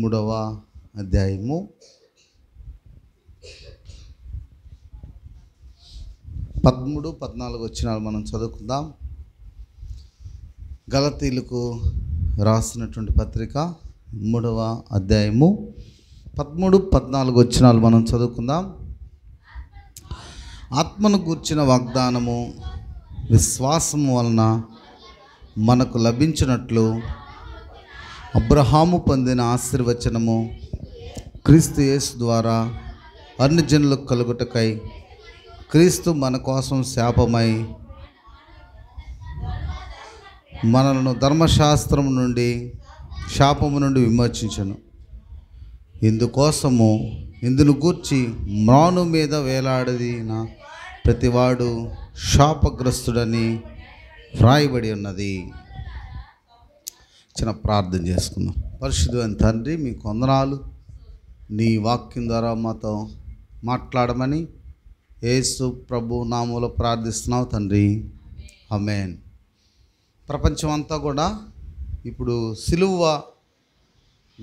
మూడవ అధ్యాయము పదమూడు పద్నాలుగు వచ్చినాలు మనం చదువుకుందాం గలతీలకు రాసినటువంటి పత్రిక మూడవ అధ్యాయము పదమూడు పద్నాలుగు వచ్చినాలు మనం చదువుకుందాం ఆత్మను కూర్చిన వాగ్దానము విశ్వాసము వలన మనకు లభించినట్లు అబ్రహాము పొందిన ఆశీర్వచనము క్రీస్తు యేసు ద్వారా జనులకు కలుగుటకై క్రీస్తు మన కోసం శాపమై మనలను ధర్మశాస్త్రం నుండి శాపము నుండి విమోచించను ఇందుకోసము ఇందును గూర్చి మ్రాను మీద నా ప్రతివాడు శాపగ్రస్తుడని వ్రాయబడి ఉన్నది చిన్న ప్రార్థన చేసుకుందాం పరిశుద్ధమైన తండ్రి మీ కొందనాలు నీ వాక్యం ద్వారా మాతో మాట్లాడమని ఏసు ప్రభు నామూలో ప్రార్థిస్తున్నావు తండ్రి అమేన్ ప్రపంచం అంతా కూడా ఇప్పుడు సిలువ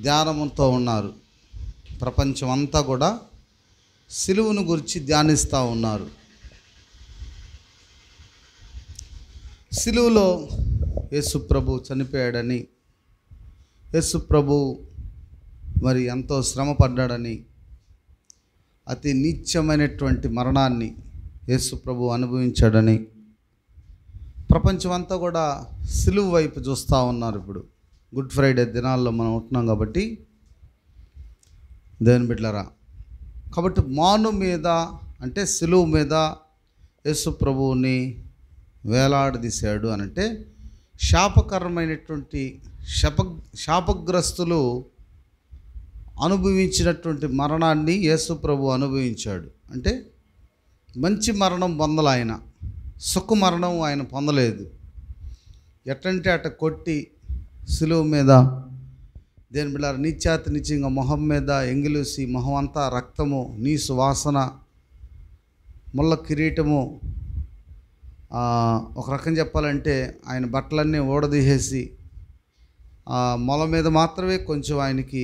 ధ్యానంతో ఉన్నారు ప్రపంచం అంతా కూడా సిలువును గురించి ధ్యానిస్తూ ఉన్నారు సిలువులో యేసుప్రభు చనిపోయాడని యస్సు ప్రభు మరి ఎంతో శ్రమ పడ్డాడని అతి నీచమైనటువంటి మరణాన్ని యేసు ప్రభు అనుభవించాడని ప్రపంచమంతా కూడా సిలువు వైపు చూస్తూ ఉన్నారు ఇప్పుడు గుడ్ ఫ్రైడే దినాల్లో మనం ఉంటున్నాం కాబట్టి దేవుని బిడ్లరా కాబట్టి మాను మీద అంటే సిలువు మీద యేసు ప్రభువుని వేలాడదీశాడు అనంటే శాపకరమైనటువంటి శప శాపగ్రస్తులు అనుభవించినటువంటి మరణాన్ని యేసు ప్రభు అనుభవించాడు అంటే మంచి మరణం పొందలు ఆయన సుఖ మరణం ఆయన పొందలేదు ఎట్టంటే అట కొట్టి సులువు మీద దేని బిళ్ళారు నిత్యాత నిత్యంగా మొహం మీద ఎంగిలూసి మొహం అంతా రక్తము నీ సువాసన ముళ్ళ కిరీటము ఒక రకం చెప్పాలంటే ఆయన బట్టలన్నీ ఓడదీసేసి మొల మీద మాత్రమే కొంచెం ఆయనకి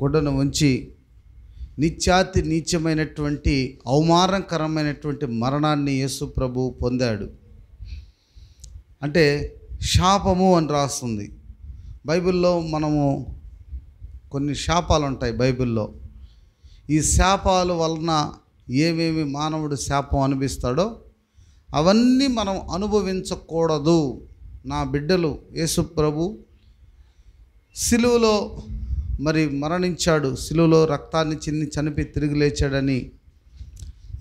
గుడ్డను ఉంచి నిత్యాతి నీచమైనటువంటి అవమానకరమైనటువంటి మరణాన్ని యేసు ప్రభు పొందాడు అంటే శాపము అని రాస్తుంది బైబిల్లో మనము కొన్ని శాపాలు ఉంటాయి బైబిల్లో ఈ శాపాలు వలన ఏమేమి మానవుడు శాపం అనిపిస్తాడో అవన్నీ మనం అనుభవించకూడదు నా బిడ్డలు యేసు ప్రభు సిలువలో మరి మరణించాడు సిలువలో రక్తాన్ని చిన్ని చనిపి తిరిగి లేచాడని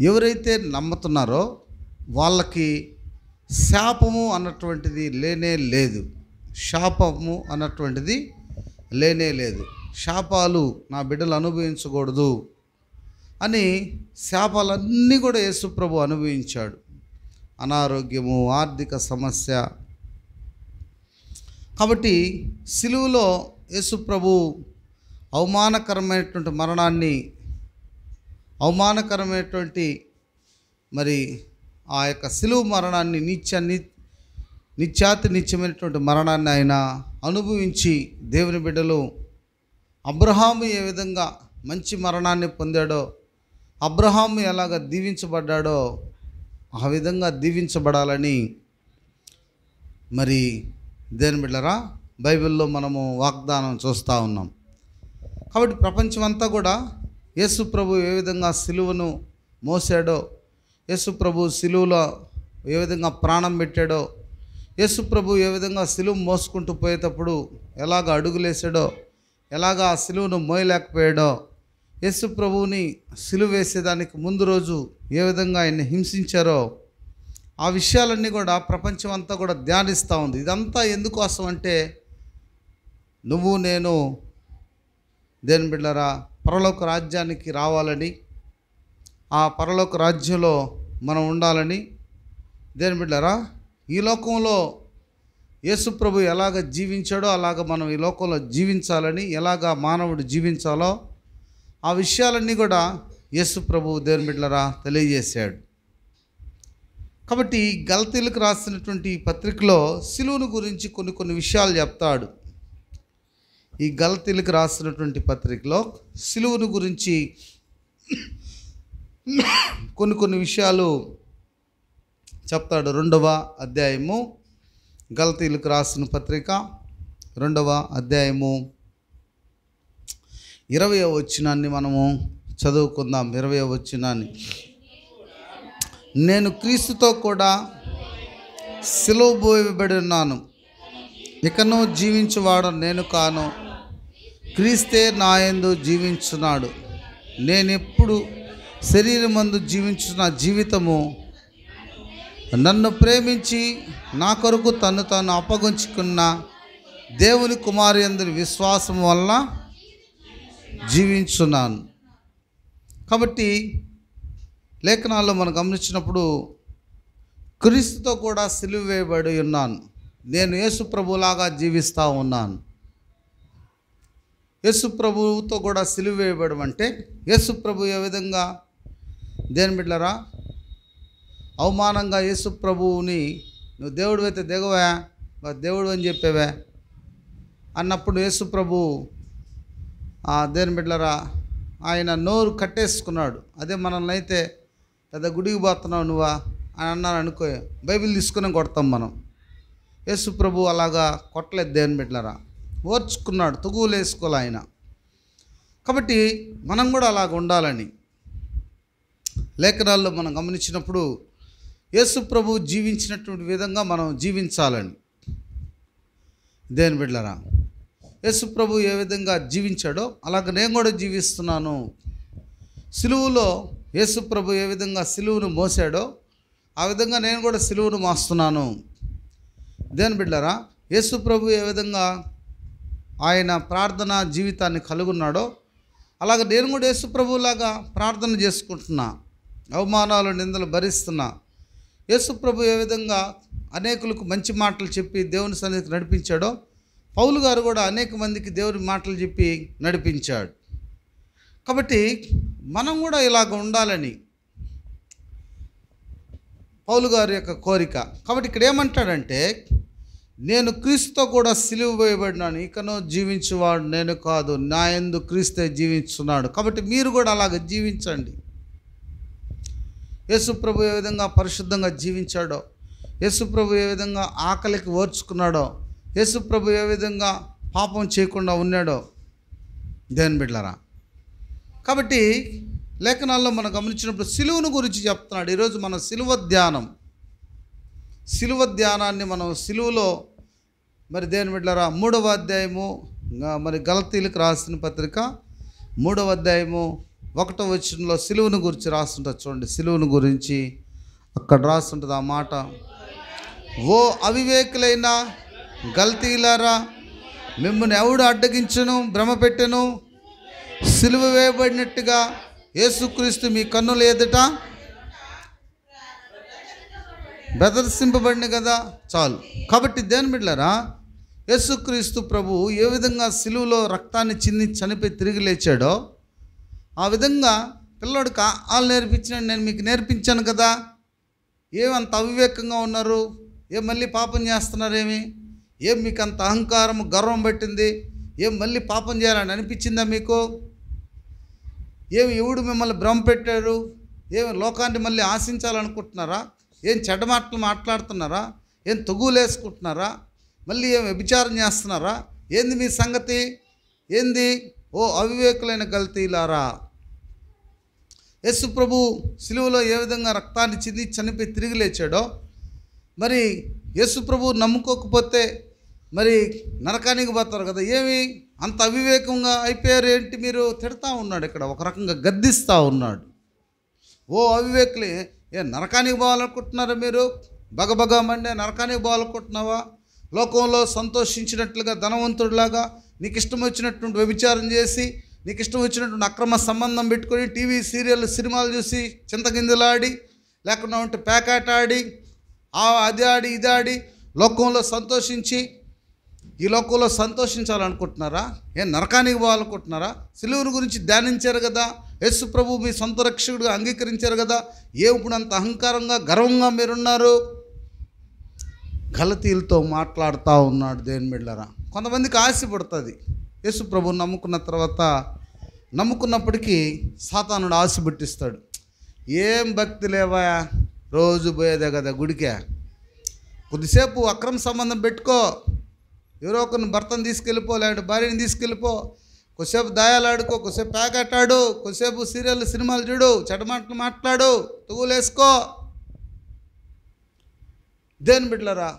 ఎవరైతే నమ్ముతున్నారో వాళ్ళకి శాపము అన్నటువంటిది లేనే లేదు శాపము అన్నటువంటిది లేనే లేదు శాపాలు నా బిడ్డలు అనుభవించకూడదు అని శాపాలన్నీ కూడా యేసుప్రభు అనుభవించాడు అనారోగ్యము ఆర్థిక సమస్య కాబట్టి సిలువులో యేసు ప్రభు అవమానకరమైనటువంటి మరణాన్ని అవమానకరమైనటువంటి మరి ఆ యొక్క సిలువు మరణాన్ని నిత్యాన్ని నిత్యాతి నిత్యమైనటువంటి మరణాన్ని ఆయన అనుభవించి దేవుని బిడ్డలు అబ్రహాము ఏ విధంగా మంచి మరణాన్ని పొందాడో అబ్రహాము ఎలాగ దీవించబడ్డాడో ఆ విధంగా దీవించబడాలని మరి దేని బిడ్డరా బైబిల్లో మనము వాగ్దానం చూస్తూ ఉన్నాం కాబట్టి ప్రపంచమంతా కూడా యేసు ప్రభు ఏ విధంగా సిలువను మోసాడో యేసు ప్రభు సిలువులో ఏ విధంగా ప్రాణం పెట్టాడో యేసు ప్రభు ఏ విధంగా సిలువు మోసుకుంటూ పోయేటప్పుడు ఎలాగ అడుగులేసాడో ఎలాగ ఆ సిలువును మోయలేకపోయాడో యేసు ప్రభువుని సిలువ వేసేదానికి ముందు రోజు ఏ విధంగా ఆయన్ని హింసించారో ఆ విషయాలన్నీ కూడా ప్రపంచం అంతా కూడా ధ్యానిస్తూ ఉంది ఇదంతా ఎందుకోసం అంటే నువ్వు నేను దేని బిడ్డరా పరలోక రాజ్యానికి రావాలని ఆ పరలోక రాజ్యంలో మనం ఉండాలని దేని బిడ్డరా ఈ లోకంలో యేసుప్రభు ఎలాగ జీవించాడో అలాగ మనం ఈ లోకంలో జీవించాలని ఎలాగ మానవుడు జీవించాలో ఆ విషయాలన్నీ కూడా యేసుప్రభు దేని బిడ్డరా తెలియజేశాడు కాబట్టి గలతీలకు రాసినటువంటి పత్రికలో శిలువును గురించి కొన్ని కొన్ని విషయాలు చెప్తాడు ఈ గలతీలకు రాసినటువంటి పత్రికలో శిలువును గురించి కొన్ని కొన్ని విషయాలు చెప్తాడు రెండవ అధ్యాయము గలతీలకు రాసిన పత్రిక రెండవ అధ్యాయము ఇరవై వచ్చినాన్ని మనము చదువుకుందాం ఇరవై వచ్చినాన్ని నేను క్రీస్తుతో కూడా సిలువబోయబడి ఉన్నాను ఇకను జీవించేవాడు నేను కాను క్రీస్తే నా ఎందు జీవించున్నాడు నేనెప్పుడు శరీరమందు జీవించున్న జీవితము నన్ను ప్రేమించి నా కొరకు తను తాను అప్పగించుకున్న దేవుని కుమారి అందరి విశ్వాసం వల్ల జీవించున్నాను కాబట్టి లేఖనాల్లో మనం గమనించినప్పుడు క్రీస్తుతో కూడా సిలువ వేయబడి ఉన్నాను నేను యేసు ప్రభులాగా జీవిస్తూ ఉన్నాను యేసు ప్రభువుతో కూడా సిలువ వేయబడి అంటే యేసు ప్రభు ఏ విధంగా దేని బిడ్డరా అవమానంగా యేసు ప్రభువుని నువ్వు దేవుడు అయితే దిగవా దేవుడు అని చెప్పేవా అన్నప్పుడు యేసు ప్రభు దేని బిడ్డరా ఆయన నోరు కట్టేసుకున్నాడు అదే మనల్ని అయితే లేదా గుడికి పోతున్నావు నువ్వా అని అన్నారు అనుకో బైబిల్ తీసుకుని కొడతాం మనం యేసు ప్రభు అలాగా కొట్టలేదు దేవుని బిడ్డలరా ఓర్చుకున్నాడు తొగువులు ఆయన కాబట్టి మనం కూడా అలాగ ఉండాలని లేఖనాల్లో మనం గమనించినప్పుడు యేసు ప్రభు జీవించినటువంటి విధంగా మనం జీవించాలని దేని బిడ్డరా యేసు ప్రభు ఏ విధంగా జీవించాడో అలాగ నేను కూడా జీవిస్తున్నాను సిలువులో యేసు ప్రభు ఏ విధంగా సిలువును మోసాడో ఆ విధంగా నేను కూడా సిలువును మోస్తున్నాను దేని బిడ్డరా యేసు ప్రభు ఏ విధంగా ఆయన ప్రార్థన జీవితాన్ని కలుగున్నాడో అలాగే నేను కూడా యేసు ప్రభువులాగా ప్రార్థన చేసుకుంటున్నా అవమానాలు నిందలు భరిస్తున్నా యేసు ప్రభు ఏ విధంగా అనేకులకు మంచి మాటలు చెప్పి దేవుని సన్నిధికి నడిపించాడో పౌలు గారు కూడా అనేక మందికి దేవుని మాటలు చెప్పి నడిపించాడు కాబట్టి మనం కూడా ఇలాగ ఉండాలని పౌలు గారి యొక్క కోరిక కాబట్టి ఇక్కడ ఏమంటాడంటే నేను క్రీస్తుతో కూడా సిలువ వేయబడినాను ఇకనో జీవించేవాడు నేను కాదు నా ఎందు క్రీస్తే జీవించున్నాడు కాబట్టి మీరు కూడా అలాగ జీవించండి యేసుప్రభు ఏ విధంగా పరిశుద్ధంగా జీవించాడో యేసుప్రభు ఏ విధంగా ఆకలికి ఓర్చుకున్నాడో యేసుప్రభు ఏ విధంగా పాపం చేయకుండా ఉన్నాడో దేని బిడ్లరా కాబట్టి లేఖనాల్లో మనం గమనించినప్పుడు సిలువును గురించి చెప్తున్నాడు ఈరోజు మన సిలువ ధ్యానం సిలువ ధ్యానాన్ని మనం సిలువలో మరి దేని బిడ్డరా మూడవ అధ్యాయము మరి గలతీలకు రాసిన పత్రిక మూడవ అధ్యాయము ఒకటో వచ్చినలో సిలువును గురించి రాస్తుంటుంది చూడండి సిలువును గురించి అక్కడ రాస్తుంటుంది ఆ మాట ఓ అవివేకులైన గల్తీలారా మిమ్మల్ని ఎవడు అడ్డగించను భ్రమ పెట్టెను సిలువ వేయబడినట్టుగా యేసుక్రీస్తు మీ కన్నుల ఎదుట ప్రదర్శింపబడిన కదా చాలు కాబట్టి దేని బిడ్డరా యేసుక్రీస్తు ప్రభు ఏ విధంగా సిలువలో రక్తాన్ని చిన్ని చనిపోయి తిరిగి లేచాడో ఆ విధంగా పిల్లడికి వాళ్ళు నేర్పించిన నేను మీకు నేర్పించాను కదా ఏమంత అవివేకంగా ఉన్నారు ఏ మళ్ళీ పాపం చేస్తున్నారేమి ఏం మీకు అంత అహంకారం గర్వం పట్టింది ఏం మళ్ళీ పాపం చేయాలని అనిపించిందా మీకు ఏమి ఎవడు మిమ్మల్ని భ్రమ పెట్టారు ఏమి లోకాన్ని మళ్ళీ ఆశించాలనుకుంటున్నారా ఏం చెడ్డ మాటలు మాట్లాడుతున్నారా ఏం తొగులేసుకుంటున్నారా మళ్ళీ ఏం వ్యభిచారం చేస్తున్నారా ఏంది మీ సంగతి ఏంది ఓ అవివేకులైన గల్తీలారా యేసు ప్రభు సిలువలో ఏ విధంగా రక్తాన్ని చిందించి చనిపోయి తిరిగి లేచాడో మరి యేసు ప్రభు నమ్ముకోకపోతే మరి నరకానికి పోతారు కదా ఏమి అంత అవివేకంగా అయిపోయారు ఏంటి మీరు తిడతా ఉన్నాడు ఇక్కడ ఒక రకంగా గద్దిస్తూ ఉన్నాడు ఓ అవివేకులే ఏ నరకానికి పోవాలనుకుంటున్నారా మీరు బగబగ మండే నరకానికి పోవాలనుకుంటున్నావా లోకంలో సంతోషించినట్లుగా ధనవంతుడిలాగా నీకు ఇష్టం వచ్చినటువంటి వ్యభిచారం చేసి నీకు ఇష్టం వచ్చినటువంటి అక్రమ సంబంధం పెట్టుకొని టీవీ సీరియల్ సినిమాలు చూసి చింతగింజలాడి లేకుండా ఉంటే ప్యాకెట్ ఆడి అది ఆడి ఇది ఆడి లోకంలో సంతోషించి ఈ లోకంలో సంతోషించాలనుకుంటున్నారా ఏ నరకానికి పోవాలనుకుంటున్నారా సిలువుని గురించి ధ్యానించారు కదా యశు ప్రభు మీ సొంత రక్షకుడిగా అంగీకరించారు కదా ఏ ఇప్పుడు అంత అహంకారంగా గర్వంగా మీరున్నారు గలతీలతో మాట్లాడుతూ ఉన్నాడు దేని బిళ్ళరా కొంతమందికి ఆశపడుతుంది యేసు ప్రభు నమ్ముకున్న తర్వాత నమ్ముకున్నప్పటికీ సాతానుడు ఆశ పెట్టిస్తాడు ఏం భక్తి లేవా రోజు పోయేదే కదా గుడికే కొద్దిసేపు అక్రమ సంబంధం పెట్టుకో ఎవరో ఒకరిని భర్తను తీసుకెళ్ళిపో లేదంటే భార్యని తీసుకెళ్ళిపో కొద్దిసేపు ఆడుకో కొద్దిసేపు ప్యాకెట్ ఆడు కొద్దిసేపు సీరియల్ సినిమాలు చూడు చెడమాటలు మాట్లాడు తువ్వులేసుకో దేని బిడ్డరా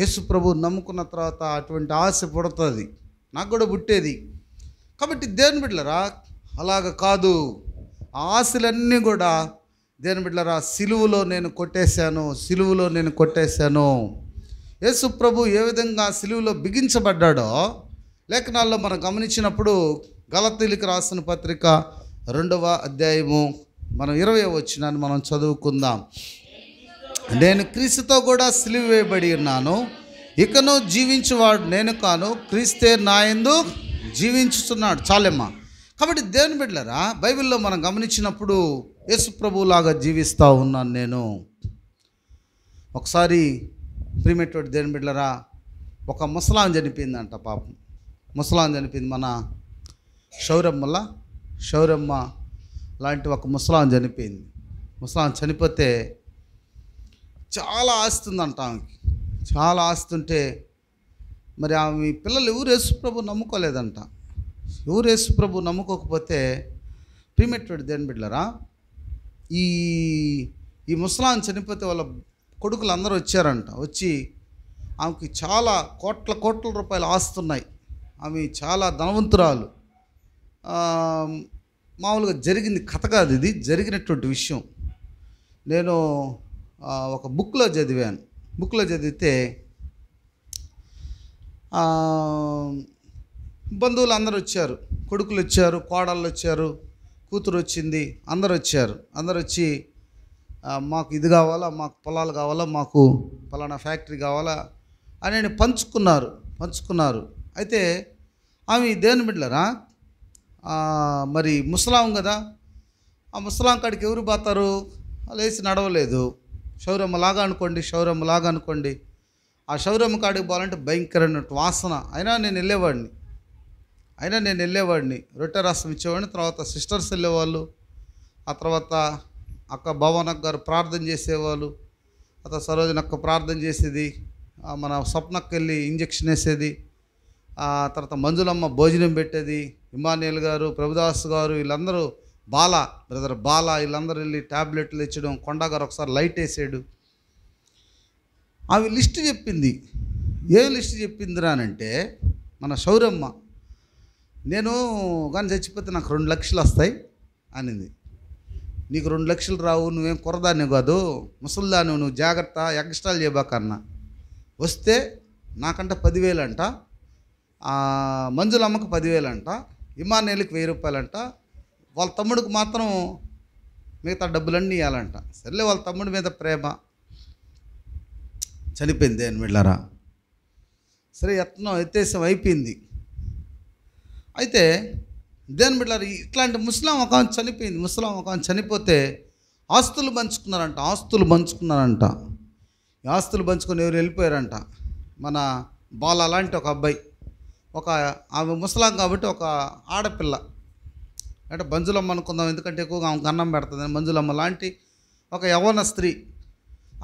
యేసు ప్రభు నమ్ముకున్న తర్వాత అటువంటి ఆశ పుడుతుంది నాకు కూడా పుట్టేది కాబట్టి దేని బిడ్డరా అలాగ కాదు ఆశలన్నీ కూడా దేని బిడ్డలరా సిలువులో నేను కొట్టేశాను సిలువులో నేను కొట్టేశాను యేసు ప్రభు ఏ విధంగా సిలువులో బిగించబడ్డాడో లేఖనాల్లో మనం గమనించినప్పుడు గలతీలికి రాసిన పత్రిక రెండవ అధ్యాయము మనం ఇరవై వచ్చినాన్ని మనం చదువుకుందాం నేను క్రీస్తుతో కూడా సిలివి వేయబడి ఉన్నాను ఇకను జీవించేవాడు నేను కాను క్రీస్తే నాయందు జీవించుతున్నాడు చాలమ్మా కాబట్టి దేవుని బిడ్డలరా బైబిల్లో మనం గమనించినప్పుడు యేసు ప్రభువులాగా జీవిస్తూ ఉన్నాను నేను ఒకసారి ప్రియమైనటువంటి దేని బిడ్డరా ఒక ముసలాం చనిపోయిందంట పాపం ముసలాం చనిపోయింది మన శౌరమ్మల శౌరమ్మ లాంటి ఒక ముసలాం చనిపోయింది ముసలాం చనిపోతే చాలా ఆస్తి ఉందంట ఆమెకి చాలా ఆస్తి ఉంటే మరి ఆమె పిల్లలు ఎవరు యేసుప్రభు నమ్ముకోలేదంట ఎవరు యేసుప్రభు నమ్ముకోకపోతే ప్రీమెట్వేడ్ దేని బిడ్డరా ఈ ఈ ముసలాం చనిపోతే వాళ్ళ కొడుకులు అందరూ వచ్చారంట వచ్చి ఆమెకి చాలా కోట్ల కోట్ల రూపాయలు ఆస్తున్నాయి ఆమె చాలా ధనవంతురాలు మామూలుగా జరిగింది కథ కాదు ఇది జరిగినటువంటి విషయం నేను ఒక బుక్లో చదివాను బుక్లో చదివితే బంధువులు అందరు వచ్చారు కొడుకులు వచ్చారు కోడళ్ళు వచ్చారు కూతురు వచ్చింది అందరు వచ్చారు అందరు వచ్చి మాకు ఇది కావాలా మాకు పొలాలు కావాలా మాకు పలానా ఫ్యాక్టరీ కావాలా అని పంచుకున్నారు పంచుకున్నారు అయితే ఆమె దేవుని బిడ్డలరా మరి ముసలాం కదా ఆ ముసలాం కాడికి ఎవరు పోతారు లేచి నడవలేదు శౌరమ్మ లాగా అనుకోండి శౌరమ్మ లాగా అనుకోండి ఆ శౌరమ్మ కాడికి పోవాలంటే భయంకరమైన వాసన అయినా నేను వెళ్ళేవాడిని అయినా నేను వెళ్ళేవాడిని రొట్టె రసం ఇచ్చేవాడిని తర్వాత సిస్టర్స్ వెళ్ళేవాళ్ళు ఆ తర్వాత అక్క భవనక్ గారు ప్రార్థన చేసేవాళ్ళు అత సరోజనక్క ప్రార్థన చేసేది మన స్వప్నకు వెళ్ళి ఇంజక్షన్ వేసేది తర్వాత మంజులమ్మ భోజనం పెట్టేది ఇమానియల్ గారు ప్రభుదాస్ గారు వీళ్ళందరూ బాల బ్రదర్ బాల వీళ్ళందరూ వెళ్ళి ట్యాబ్లెట్లు ఇచ్చడం కొండ గారు ఒకసారి లైట్ వేసాడు ఆమె లిస్ట్ చెప్పింది ఏ లిస్ట్ చెప్పిందిరానంటే మన శౌరమ్మ నేను కానీ చచ్చిపోతే నాకు రెండు లక్షలు వస్తాయి అనింది నీకు రెండు లక్షలు రావు నువ్వేం కొరదాన్ని కాదు ముసల్దాను నువ్వు జాగ్రత్త ఎక్స్ట్రాలు చేయబాకన్నా వస్తే నాకంట పదివేలు అంట మంజులమ్మకు పదివేలు అంట ఇమానేలకు వెయ్యి రూపాయలంట వాళ్ళ తమ్ముడికి మాత్రం మిగతా డబ్బులన్నీ ఇవ్వాలంట సర్లే వాళ్ళ తమ్ముడి మీద ప్రేమ చనిపోయింది అని వెళ్ళారా సరే యత్నం ఎత్తేసం అయిపోయింది అయితే దేని బిడ్డారు ఇట్లాంటి ముస్లాం ఒక చనిపోయింది ముస్లాం ఒక చనిపోతే ఆస్తులు పంచుకున్నారంట ఆస్తులు పంచుకున్నారంట ఆస్తులు పంచుకొని ఎవరు వెళ్ళిపోయారంట మన బాల లాంటి ఒక అబ్బాయి ఒక ఆమె ముసలాం కాబట్టి ఒక ఆడపిల్ల అంటే మంజులమ్మ అనుకుందాం ఎందుకంటే ఎక్కువగా ఆమెకు అన్నం పెడుతుంది మంజులమ్మ లాంటి ఒక యవన స్త్రీ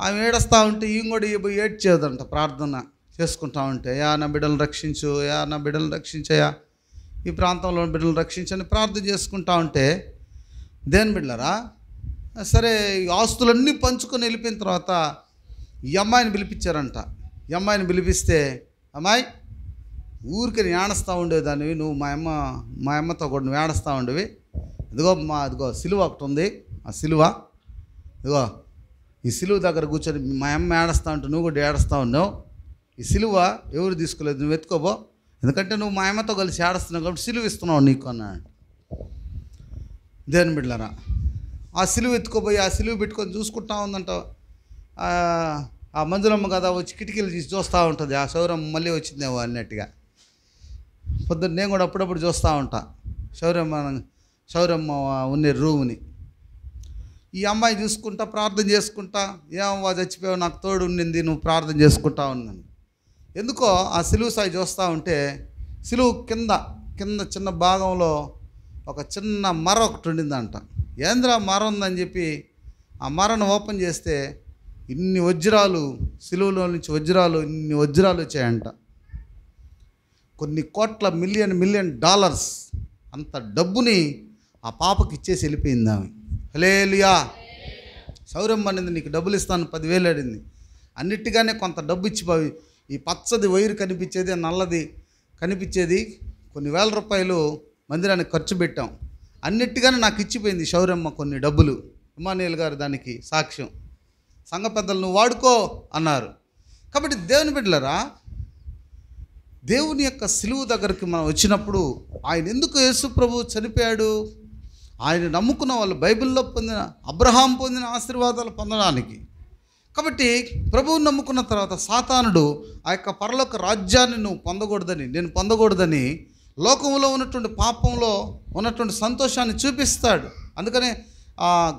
ఆమె ఏడుస్తూ ఉంటే ఈయన కూడా ఏడ్చేదంట ప్రార్థన చేసుకుంటా ఉంటే యా నా బిడ్డలను రక్షించు యా నా బిడ్డలను రక్షించయా ఈ ప్రాంతంలో బిడ్డలు రక్షించని ప్రార్థన చేసుకుంటా ఉంటే దేని బిడ్డలరా సరే ఆస్తులన్నీ పంచుకొని వెళ్ళిపోయిన తర్వాత ఈ అమ్మాయిని పిలిపించారంట ఈ అమ్మాయిని పిలిపిస్తే అమ్మాయి ఊరికి ఏడస్తా ఉండేదానివి నువ్వు మా అమ్మ మా అమ్మతో కూడా నువ్వు ఏడస్తా ఉండేవి ఇదిగో మా అదిగో సిలువ ఒకటి ఉంది ఆ సిలువ ఇదిగో ఈ సిలువ దగ్గర కూర్చొని మా అమ్మ ఏడస్తా ఉంటే నువ్వు కూడా ఏడస్తూ ఉన్నావు ఈ సిలువ ఎవరు తీసుకోలేదు నువ్వు ఎత్తుకోబో ఎందుకంటే నువ్వు మా అమ్మతో కలిసి ఆడుస్తున్నావు కాబట్టి సిలువు ఇస్తున్నావు నీకు అన్నాడు దేని బిడ్డరా ఆ సిలువ ఎత్తుకోపోయి ఆ సిలువ పెట్టుకొని చూసుకుంటా ఉందంట ఆ మంజులమ్మ కదా వచ్చి కిటికీలు తీసి చూస్తూ ఉంటుంది ఆ శౌర్యం మళ్ళీ వచ్చిందేమో అన్నట్టుగా పొద్దున్న నేను కూడా అప్పుడప్పుడు చూస్తూ ఉంటా శౌర్యమ్మ శౌర్యమ్మ ఉండే రూమ్ని ఈ అమ్మాయి చూసుకుంటా ప్రార్థన చేసుకుంటా ఏమవ్వా చచ్చిపోయావు నాకు తోడు ఉండింది నువ్వు ప్రార్థన చేసుకుంటా ఉన్నాను ఎందుకో ఆ సిలువు సాయి చూస్తూ ఉంటే సిలువు కింద కింద చిన్న భాగంలో ఒక చిన్న మర ఒకటి ఉండిందంట ఏంద్రా మర ఉందని చెప్పి ఆ మరను ఓపెన్ చేస్తే ఇన్ని వజ్రాలు సిలువులో నుంచి వజ్రాలు ఇన్ని వజ్రాలు వచ్చాయంట కొన్ని కోట్ల మిలియన్ మిలియన్ డాలర్స్ అంత డబ్బుని ఆ పాపకి ఇచ్చేసి వెళ్ళిపోయింది ఆమె హలేలియా సౌరం అనేది నీకు డబ్బులు ఇస్తాను పదివేలు అడింది అన్నిటిగానే కొంత డబ్బు ఇచ్చి ఈ పచ్చది వైరు కనిపించేది నల్లది కనిపించేది కొన్ని వేల రూపాయలు మందిరానికి ఖర్చు పెట్టాం అన్నిటిగానే నాకు ఇచ్చిపోయింది శౌరమ్మ కొన్ని డబ్బులు ఇమానియల్ గారు దానికి సాక్ష్యం సంఘ నువ్వు వాడుకో అన్నారు కాబట్టి దేవుని బిడ్డలరా దేవుని యొక్క సిలువు దగ్గరికి మనం వచ్చినప్పుడు ఆయన ఎందుకు యేసు ప్రభు చనిపోయాడు ఆయన నమ్ముకున్న వాళ్ళు బైబిల్లో పొందిన అబ్రహాం పొందిన ఆశీర్వాదాలు పొందడానికి కాబట్టి ప్రభువు నమ్ముకున్న తర్వాత సాతానుడు ఆ యొక్క పరలోక రాజ్యాన్ని నువ్వు పొందకూడదని నేను పొందకూడదని లోకంలో ఉన్నటువంటి పాపంలో ఉన్నటువంటి సంతోషాన్ని చూపిస్తాడు అందుకనే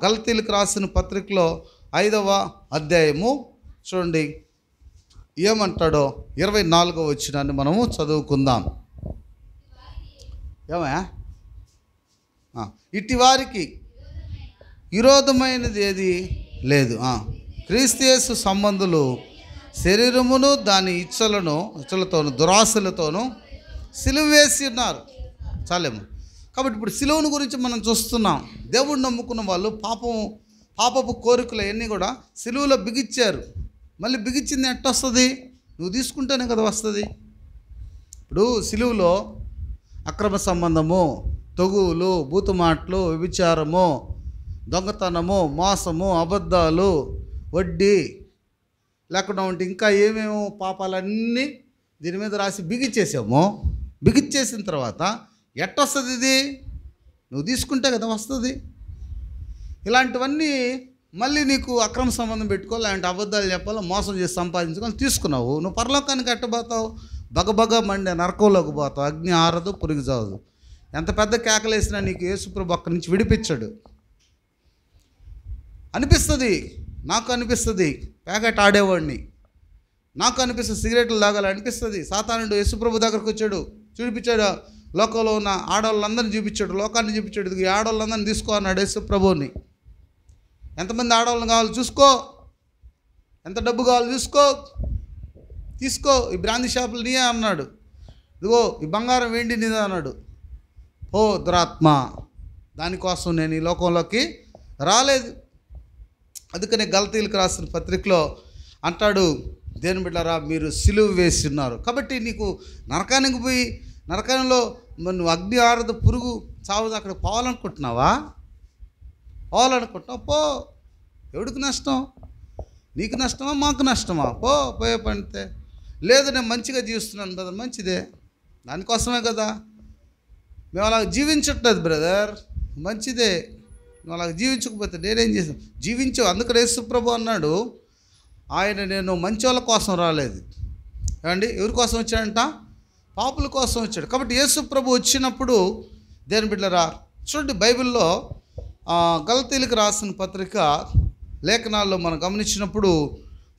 గల్తీలకు రాసిన పత్రికలో ఐదవ అధ్యాయము చూడండి ఏమంటాడో ఇరవై నాలుగో వచ్చినాన్ని మనము చదువుకుందాం ఏమయా ఇటు వారికి విరోధమైనది ఏది లేదు క్రీస్తియసు సంబంధులు శరీరమును దాని ఇచ్చలను ఇచ్చలతోనూ దురాశలతోనూ సిలువ వేసి ఉన్నారు చాలేము కాబట్టి ఇప్పుడు సిలువును గురించి మనం చూస్తున్నాం దేవుడు నమ్ముకున్న వాళ్ళు పాపం పాపపు కోరికలు అవన్నీ కూడా సిలువులో బిగించారు మళ్ళీ బిగించింది వస్తుంది నువ్వు తీసుకుంటేనే కదా వస్తుంది ఇప్పుడు సిలువులో అక్రమ సంబంధము తొగువులు బూతుమాట్లు విభిచారము దొంగతనము మోసము అబద్ధాలు వడ్డీ లేకుండా ఉంటే ఇంకా ఏమేమో పాపాలన్నీ దీని మీద రాసి బిగిచ్చేసాము బిగిచ్చేసిన తర్వాత ఎట్టొస్తుంది ఇది నువ్వు తీసుకుంటే కదా వస్తుంది ఇలాంటివన్నీ మళ్ళీ నీకు అక్రమ సంబంధం పెట్టుకోవాలి అలాంటి అబద్ధాలు చెప్పాలో మోసం చేసి సంపాదించుకొని తీసుకున్నావు నువ్వు పరలోకానికి కట్టబోతావు బగబగ మండే నరకంలోకి పోతావు అగ్ని ఆరదు పురుగు చావదు ఎంత పెద్ద కేకలేసినా నీకు ఏసుప్రభు అక్కడి నుంచి విడిపించాడు అనిపిస్తుంది నాకు అనిపిస్తుంది ప్యాకెట్ ఆడేవాడిని నాకు అనిపిస్తుంది సిగరెట్లు తాగాలి అనిపిస్తుంది సాతానుడు యశుప్రభు దగ్గరకు వచ్చాడు చూపించాడు లోకంలో ఉన్న ఆడవాళ్ళందరినీ చూపించాడు లోకాన్ని చూపించాడు ఈ ఆడవాళ్ళందరినీ తీసుకో అన్నాడు యశుప్రభుని ఎంతమంది ఆడవాళ్ళని కావాలి చూసుకో ఎంత డబ్బు కావాలి చూసుకో తీసుకో ఈ బ్రాంతి షాపులు నీయే అన్నాడు ఇదిగో ఈ బంగారం వెండి నీదే అన్నాడు ఓ దురాత్మ దానికోసం నేను ఈ లోకంలోకి రాలేదు అందుకనే గలతీలకు రాసిన పత్రికలో అంటాడు దేని బిడ్డారా మీరు సిలువ వేస్తున్నారు కాబట్టి నీకు నరకానికి పోయి నరకంలో నువ్వు అగ్ని ఆరద పురుగు చావు అక్కడ పోవాలనుకుంటున్నావా పోవాలనుకుంటున్నావు పో ఎవడికి నష్టం నీకు నష్టమా మాకు నష్టమా పో పోయే పండితే లేదు నేను మంచిగా జీవిస్తున్నాను బ్రదర్ మంచిదే దానికోసమే కదా మేము అలా జీవించట్లేదు బ్రదర్ మంచిదే నువ్వు అలా జీవించకపోతే నేనేం చేసాను జీవించు అందుకనే సుప్రభు అన్నాడు ఆయన నేను వాళ్ళ కోసం రాలేదు ఏమండి ఎవరి కోసం వచ్చాడంట పాపుల కోసం వచ్చాడు కాబట్టి యేసు ప్రభు వచ్చినప్పుడు దేని బిడ్డరా చూడండి బైబిల్లో గలతీలకు రాసిన పత్రిక లేఖనాల్లో మనం గమనించినప్పుడు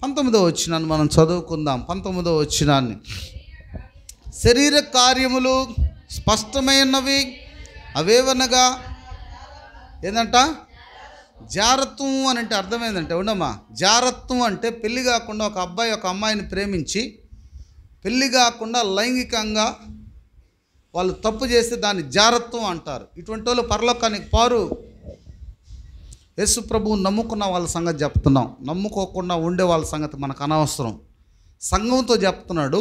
పంతొమ్మిదో వచ్చినాన్ని మనం చదువుకుందాం పంతొమ్మిదో వచ్చినాన్ని శరీర కార్యములు స్పష్టమైనవి అవేవనగా ఏంటంట జారత్వం అని అంటే అర్థం ఏంటంటే ఉండమ్మా జారత్వం అంటే పెళ్ళి కాకుండా ఒక అబ్బాయి ఒక అమ్మాయిని ప్రేమించి పెళ్ళి కాకుండా లైంగికంగా వాళ్ళు తప్పు చేస్తే దాన్ని జారత్వం అంటారు ఇటువంటి వాళ్ళు పరలోకానికి పారు యేసు ప్రభువు నమ్ముకున్న వాళ్ళ సంగతి చెప్తున్నాం నమ్ముకోకుండా ఉండే వాళ్ళ సంగతి మనకు అనవసరం సంఘంతో చెప్తున్నాడు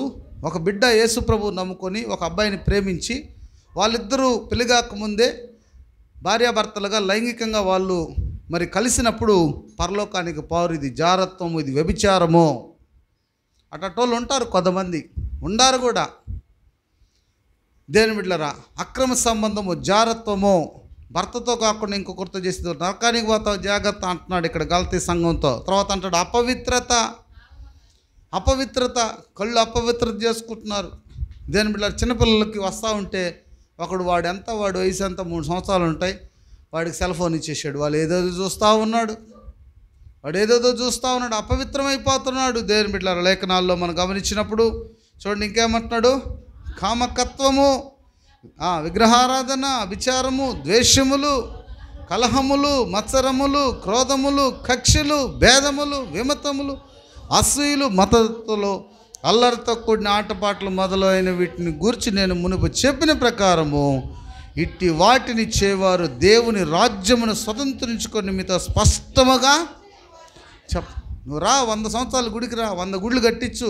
ఒక బిడ్డ యేసు నమ్ముకొని ఒక అబ్బాయిని ప్రేమించి వాళ్ళిద్దరూ పెళ్లి కాకముందే భార్యాభర్తలుగా లైంగికంగా వాళ్ళు మరి కలిసినప్పుడు పరలోకానికి పారు ఇది జారత్వము ఇది వ్యభిచారము అటటోళ్ళు ఉంటారు కొంతమంది ఉండారు కూడా దేని బిడ్డరా అక్రమ సంబంధము జారత్వము భర్తతో కాకుండా ఇంకొకరితో చేసింది నరకానికి పోతావు జాగ్రత్త అంటున్నాడు ఇక్కడ గల్తీ సంఘంతో తర్వాత అంటాడు అపవిత్రత అపవిత్రత కళ్ళు అపవిత్రత చేసుకుంటున్నారు దేని బిడ్డ చిన్నపిల్లలకి వస్తూ ఉంటే ఒకడు వాడు ఎంత వాడు వయసు ఎంత మూడు సంవత్సరాలు ఉంటాయి వాడికి సెల్ ఫోన్ ఇచ్చేసాడు వాళ్ళు ఏదేదో చూస్తూ ఉన్నాడు వాడు ఏదేదో చూస్తూ ఉన్నాడు అపవిత్రమైపోతున్నాడు దేని బిడ్డల లేఖనాల్లో మనం గమనించినప్పుడు చూడండి ఇంకేమంటున్నాడు కామకత్వము విగ్రహారాధన విచారము ద్వేషములు కలహములు మత్సరములు క్రోధములు కక్షలు భేదములు విమతములు అసూయులు మతలో అల్లరితో కూడిన ఆటపాటలు మొదలైన వీటిని గురించి నేను మునుపు చెప్పిన ప్రకారము ఇట్టి వాటిని చేవారు దేవుని రాజ్యమును స్వతంత్రించుకొని మీతో స్పష్టముగా చెప్ నువ్వు రా వంద సంవత్సరాలు గుడికి రా వంద గుడ్లు కట్టించు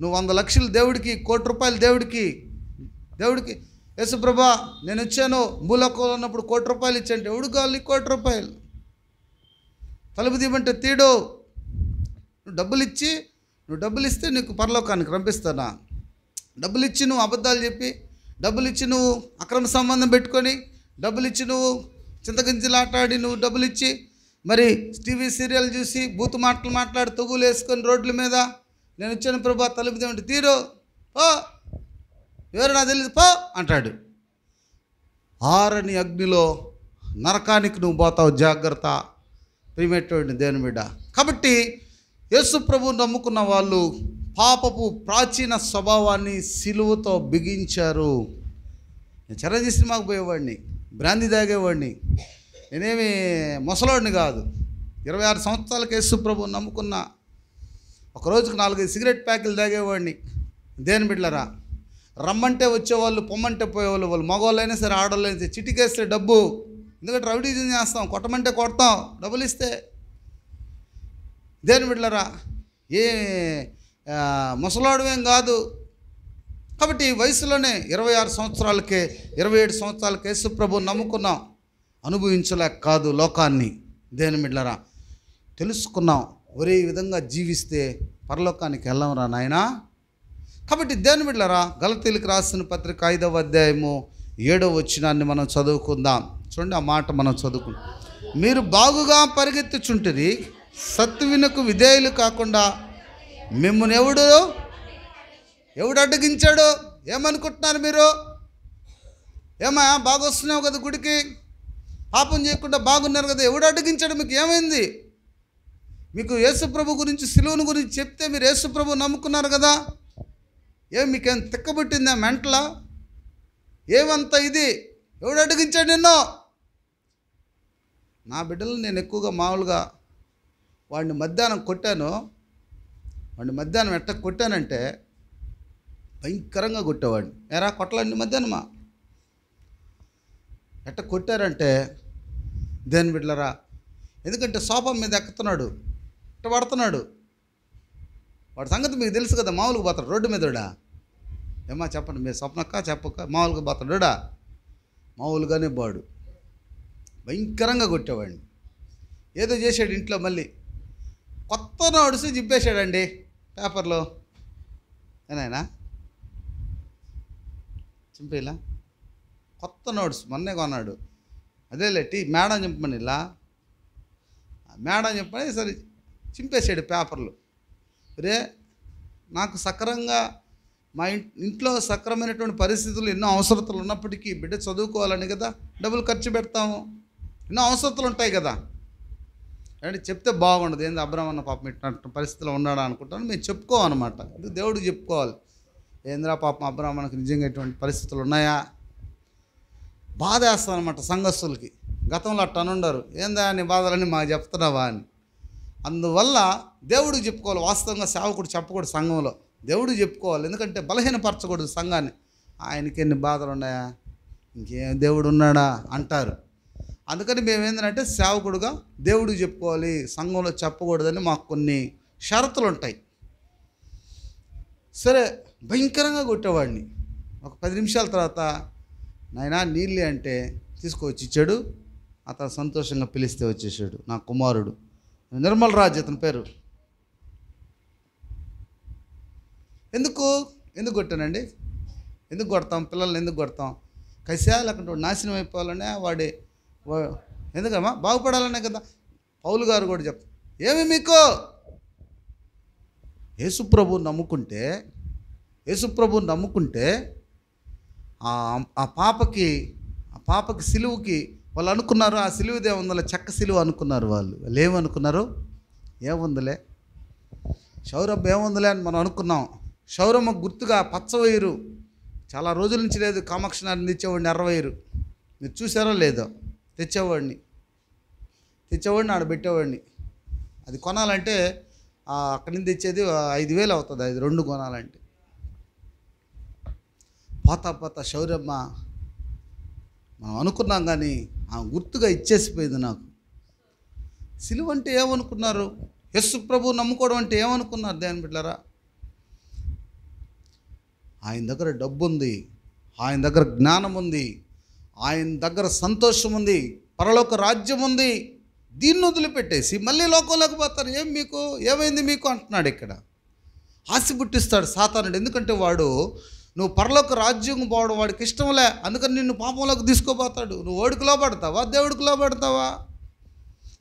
నువ్వు వంద లక్షలు దేవుడికి కోటి రూపాయలు దేవుడికి దేవుడికి ప్రభా నేను వచ్చాను మూలకోలు ఉన్నప్పుడు కోటి రూపాయలు ఇచ్చాంటే ఎవడు కావాలి కోటి రూపాయలు తలుపు తీయమంటే తీడు డబ్బులు ఇచ్చి నువ్వు డబ్బులు ఇస్తే నీకు పరలోకానికి పంపిస్తానా డబ్బులు ఇచ్చి నువ్వు అబద్ధాలు చెప్పి డబ్బులు ఇచ్చి నువ్వు అక్రమ సంబంధం పెట్టుకొని డబ్బులు ఇచ్చి నువ్వు చింతగింజలాటాడి నువ్వు డబ్బులు ఇచ్చి మరి టీవీ సీరియల్ చూసి బూతు మాటలు మాట్లాడి తొగులు వేసుకొని రోడ్ల మీద నేను వచ్చాను ప్రభా తలుపుదేమిటి తీరు పో ఎవరు నాకు తెలియదు పో అంటాడు ఆరని అగ్నిలో నరకానికి నువ్వు పోతావు జాగ్రత్త ప్రిమేటోడిని దేని బిడ్డ కాబట్టి యేసు ప్రభు నమ్ముకున్న వాళ్ళు పాపపు ప్రాచీన స్వభావాన్ని సిలువతో బిగించారు నేను సినిమాకు పోయేవాడిని బ్రాంది తాగేవాడిని నేనేమి ముసలోడిని కాదు ఇరవై ఆరు సంవత్సరాలకి యేసు ప్రభు నమ్ముకున్న ఒకరోజుకు నాలుగైదు సిగరెట్ ప్యాకులు తాగేవాడిని దేని బిడ్డలరా రమ్మంటే వచ్చేవాళ్ళు పొమ్మంటే పోయేవాళ్ళు వాళ్ళు మగవాళ్ళైనా సరే ఆడవాళ్ళైనా సరే చిటికేస్తే డబ్బు ఎందుకంటే రౌడీజన్ చేస్తాం కొట్టమంటే కొడతాం డబ్బులు ఇస్తే దేని బిడ్డలరా ఏ ముసలాడువేం కాదు కాబట్టి వయసులోనే ఇరవై ఆరు సంవత్సరాలకే ఇరవై ఏడు సంవత్సరాలకే సుప్రభు నమ్ముకున్నాం అనుభవించలేక కాదు లోకాన్ని దేని మిడ్లరా తెలుసుకున్నాం ఒరే విధంగా జీవిస్తే పరలోకానికి వెళ్ళంరా నాయనా కాబట్టి దేని మిడ్లరా గలతీలకు రాసిన పత్రిక ఐదవ అధ్యాయము ఏడవ వచ్చినాన్ని మనం చదువుకుందాం చూడండి ఆ మాట మనం చదువుకుందాం మీరు బాగుగా పరిగెత్తుచుంటుంది సత్వినకు విధేయులు కాకుండా మిమ్మల్ని ఎవడు ఎవడు అడ్డగించాడు ఏమనుకుంటున్నారు మీరు ఏమా బాగా వస్తున్నావు కదా గుడికి పాపం చేయకుండా బాగున్నారు కదా ఎవడు అడ్డగించాడు మీకు ఏమైంది మీకు యేసుప్రభు గురించి సిలువును గురించి చెప్తే మీరు యేసుప్రభు నమ్ముకున్నారు కదా ఏం మీకేం ఆ మెంటల ఏమంత ఇది ఎవడు అడ్డగించాడు నిన్ను నా బిడ్డలు నేను ఎక్కువగా మామూలుగా వాడిని మధ్యాహ్నం కొట్టాను వాడిని మధ్యాహ్నం ఎట్ట కొట్టానంటే భయంకరంగా కొట్టేవాడిని ఎరా కొట్టలండి మధ్యాహ్నమా ఎట్ట కొట్టారంటే దేని బిడ్డలరా ఎందుకంటే సోఫా మీద ఎక్కుతున్నాడు ఇట్ట పడుతున్నాడు వాడి సంగతి మీకు తెలుసు కదా మామూలుగా పోతాడు రోడ్డు మీదడా ఏమా చెప్పండి మీరు స్వప్నక్క చెప్పక్క మామూలుగా పోతాడుడా మామూలుగానే బాడు భయంకరంగా కొట్టేవాడిని ఏదో చేశాడు ఇంట్లో మళ్ళీ కొత్త నోట్స్ జిప్పేశాడండి పేపర్లో ఏనాయనా చింపేలా కొత్త నోట్స్ మొన్నే కొన్నాడు అదేలే టీ మేడం చింపమని ఇలా మేడం చెప్పని సరే చింపేసాడు పేపర్లు రే నాకు సక్రంగా మా ఇంట్లో సక్రమైనటువంటి పరిస్థితులు ఎన్నో అవసరతలు ఉన్నప్పటికీ బిడ్డ చదువుకోవాలని కదా డబ్బులు ఖర్చు పెడతాము ఎన్నో అవసరతలు ఉంటాయి కదా అంటే చెప్తే బాగుండదు ఏంది అబ్రహ్మణ పాపం ఇట్లాంటి పరిస్థితిలో ఉన్నాడా అనుకుంటాను మేము చెప్పుకోవాలన్నమాట దేవుడు చెప్పుకోవాలి ఏంద్రా పాపం అబ్రహ్మణకు నిజంగా ఎటువంటి పరిస్థితులు ఉన్నాయా బాధ వేస్తానమాట సంఘస్థులకి గతంలో అట్ట అనుండరు ఏందా నీ బాధలని మాకు చెప్తున్నావా అని అందువల్ల దేవుడికి చెప్పుకోవాలి వాస్తవంగా సేవకుడు చెప్పకూడదు సంఘంలో దేవుడు చెప్పుకోవాలి ఎందుకంటే బలహీనపరచకూడదు సంఘాన్ని ఆయనకి ఎన్ని బాధలు ఉన్నాయా ఇంకేం దేవుడు ఉన్నాడా అంటారు అందుకని మేము ఏంటంటే సేవకుడుగా దేవుడికి చెప్పుకోవాలి సంఘంలో చెప్పకూడదని మాకు కొన్ని షరతులు ఉంటాయి సరే భయంకరంగా కొట్టేవాడిని ఒక పది నిమిషాల తర్వాత నాయన నీళ్ళే అంటే తీసుకొచ్చి ఇచ్చాడు అతను సంతోషంగా పిలిస్తే వచ్చేసాడు నా కుమారుడు నిర్మల్ రాజ్ అతని పేరు ఎందుకు ఎందుకు కొట్టానండి ఎందుకు కొడతాం పిల్లల్ని ఎందుకు కొడతాం కసియా లేకుంటే నాశనం అయిపోవాలనే వాడే ఎందుకమ్మా బాగుపడాలనే కదా పౌలు గారు కూడా చెప్ ఏమి మీకు యేసుప్రభు నమ్ముకుంటే యేసుప్రభు నమ్ముకుంటే ఆ పాపకి ఆ పాపకి సిలువుకి వాళ్ళు అనుకున్నారు ఆ సిలువుదే ఉందలే చెక్క సిలువు అనుకున్నారు వాళ్ళు వాళ్ళు ఏమనుకున్నారు ఏముందిలే క్షౌరభ ఏముందలే అని మనం అనుకున్నాం శౌరమ్మ గుర్తుగా పచ్చవైరు చాలా రోజుల నుంచి లేదు కామాక్షి అందించేవాడిని ఎర్రవైరు మీరు చూసారో లేదో తెచ్చేవాడిని తెచ్చేవాడిని ఆడ పెట్టేవాడిని అది కొనాలంటే అక్కడి నుంచి తెచ్చేది ఐదు వేలు అవుతుంది అది రెండు కొనాలంటే పాత పాత శౌర్యమ్మ మనం అనుకున్నాం కానీ ఆమె గుర్తుగా ఇచ్చేసిపోయింది నాకు సిలువ అంటే ఏమనుకున్నారు యస్సు ప్రభు నమ్ముకోవడం అంటే ఏమనుకున్నారు దేని బిడ్డరా ఆయన దగ్గర డబ్బు ఉంది ఆయన దగ్గర జ్ఞానం ఉంది ఆయన దగ్గర సంతోషం ఉంది పరలోక రాజ్యం ఉంది దీన్ని వదిలిపెట్టేసి మళ్ళీ లోకంలోకి పోతారు ఏం మీకు ఏమైంది మీకు అంటున్నాడు ఇక్కడ ఆశ పుట్టిస్తాడు సాతానుడు ఎందుకంటే వాడు నువ్వు పరలోక రాజ్యం పోవడం వాడికి ఇష్టంలే అందుకని నిన్ను పాపంలోకి తీసుకోపోతాడు నువ్వు ఓడికి లోపడతావా దేవుడికి లోపడతావా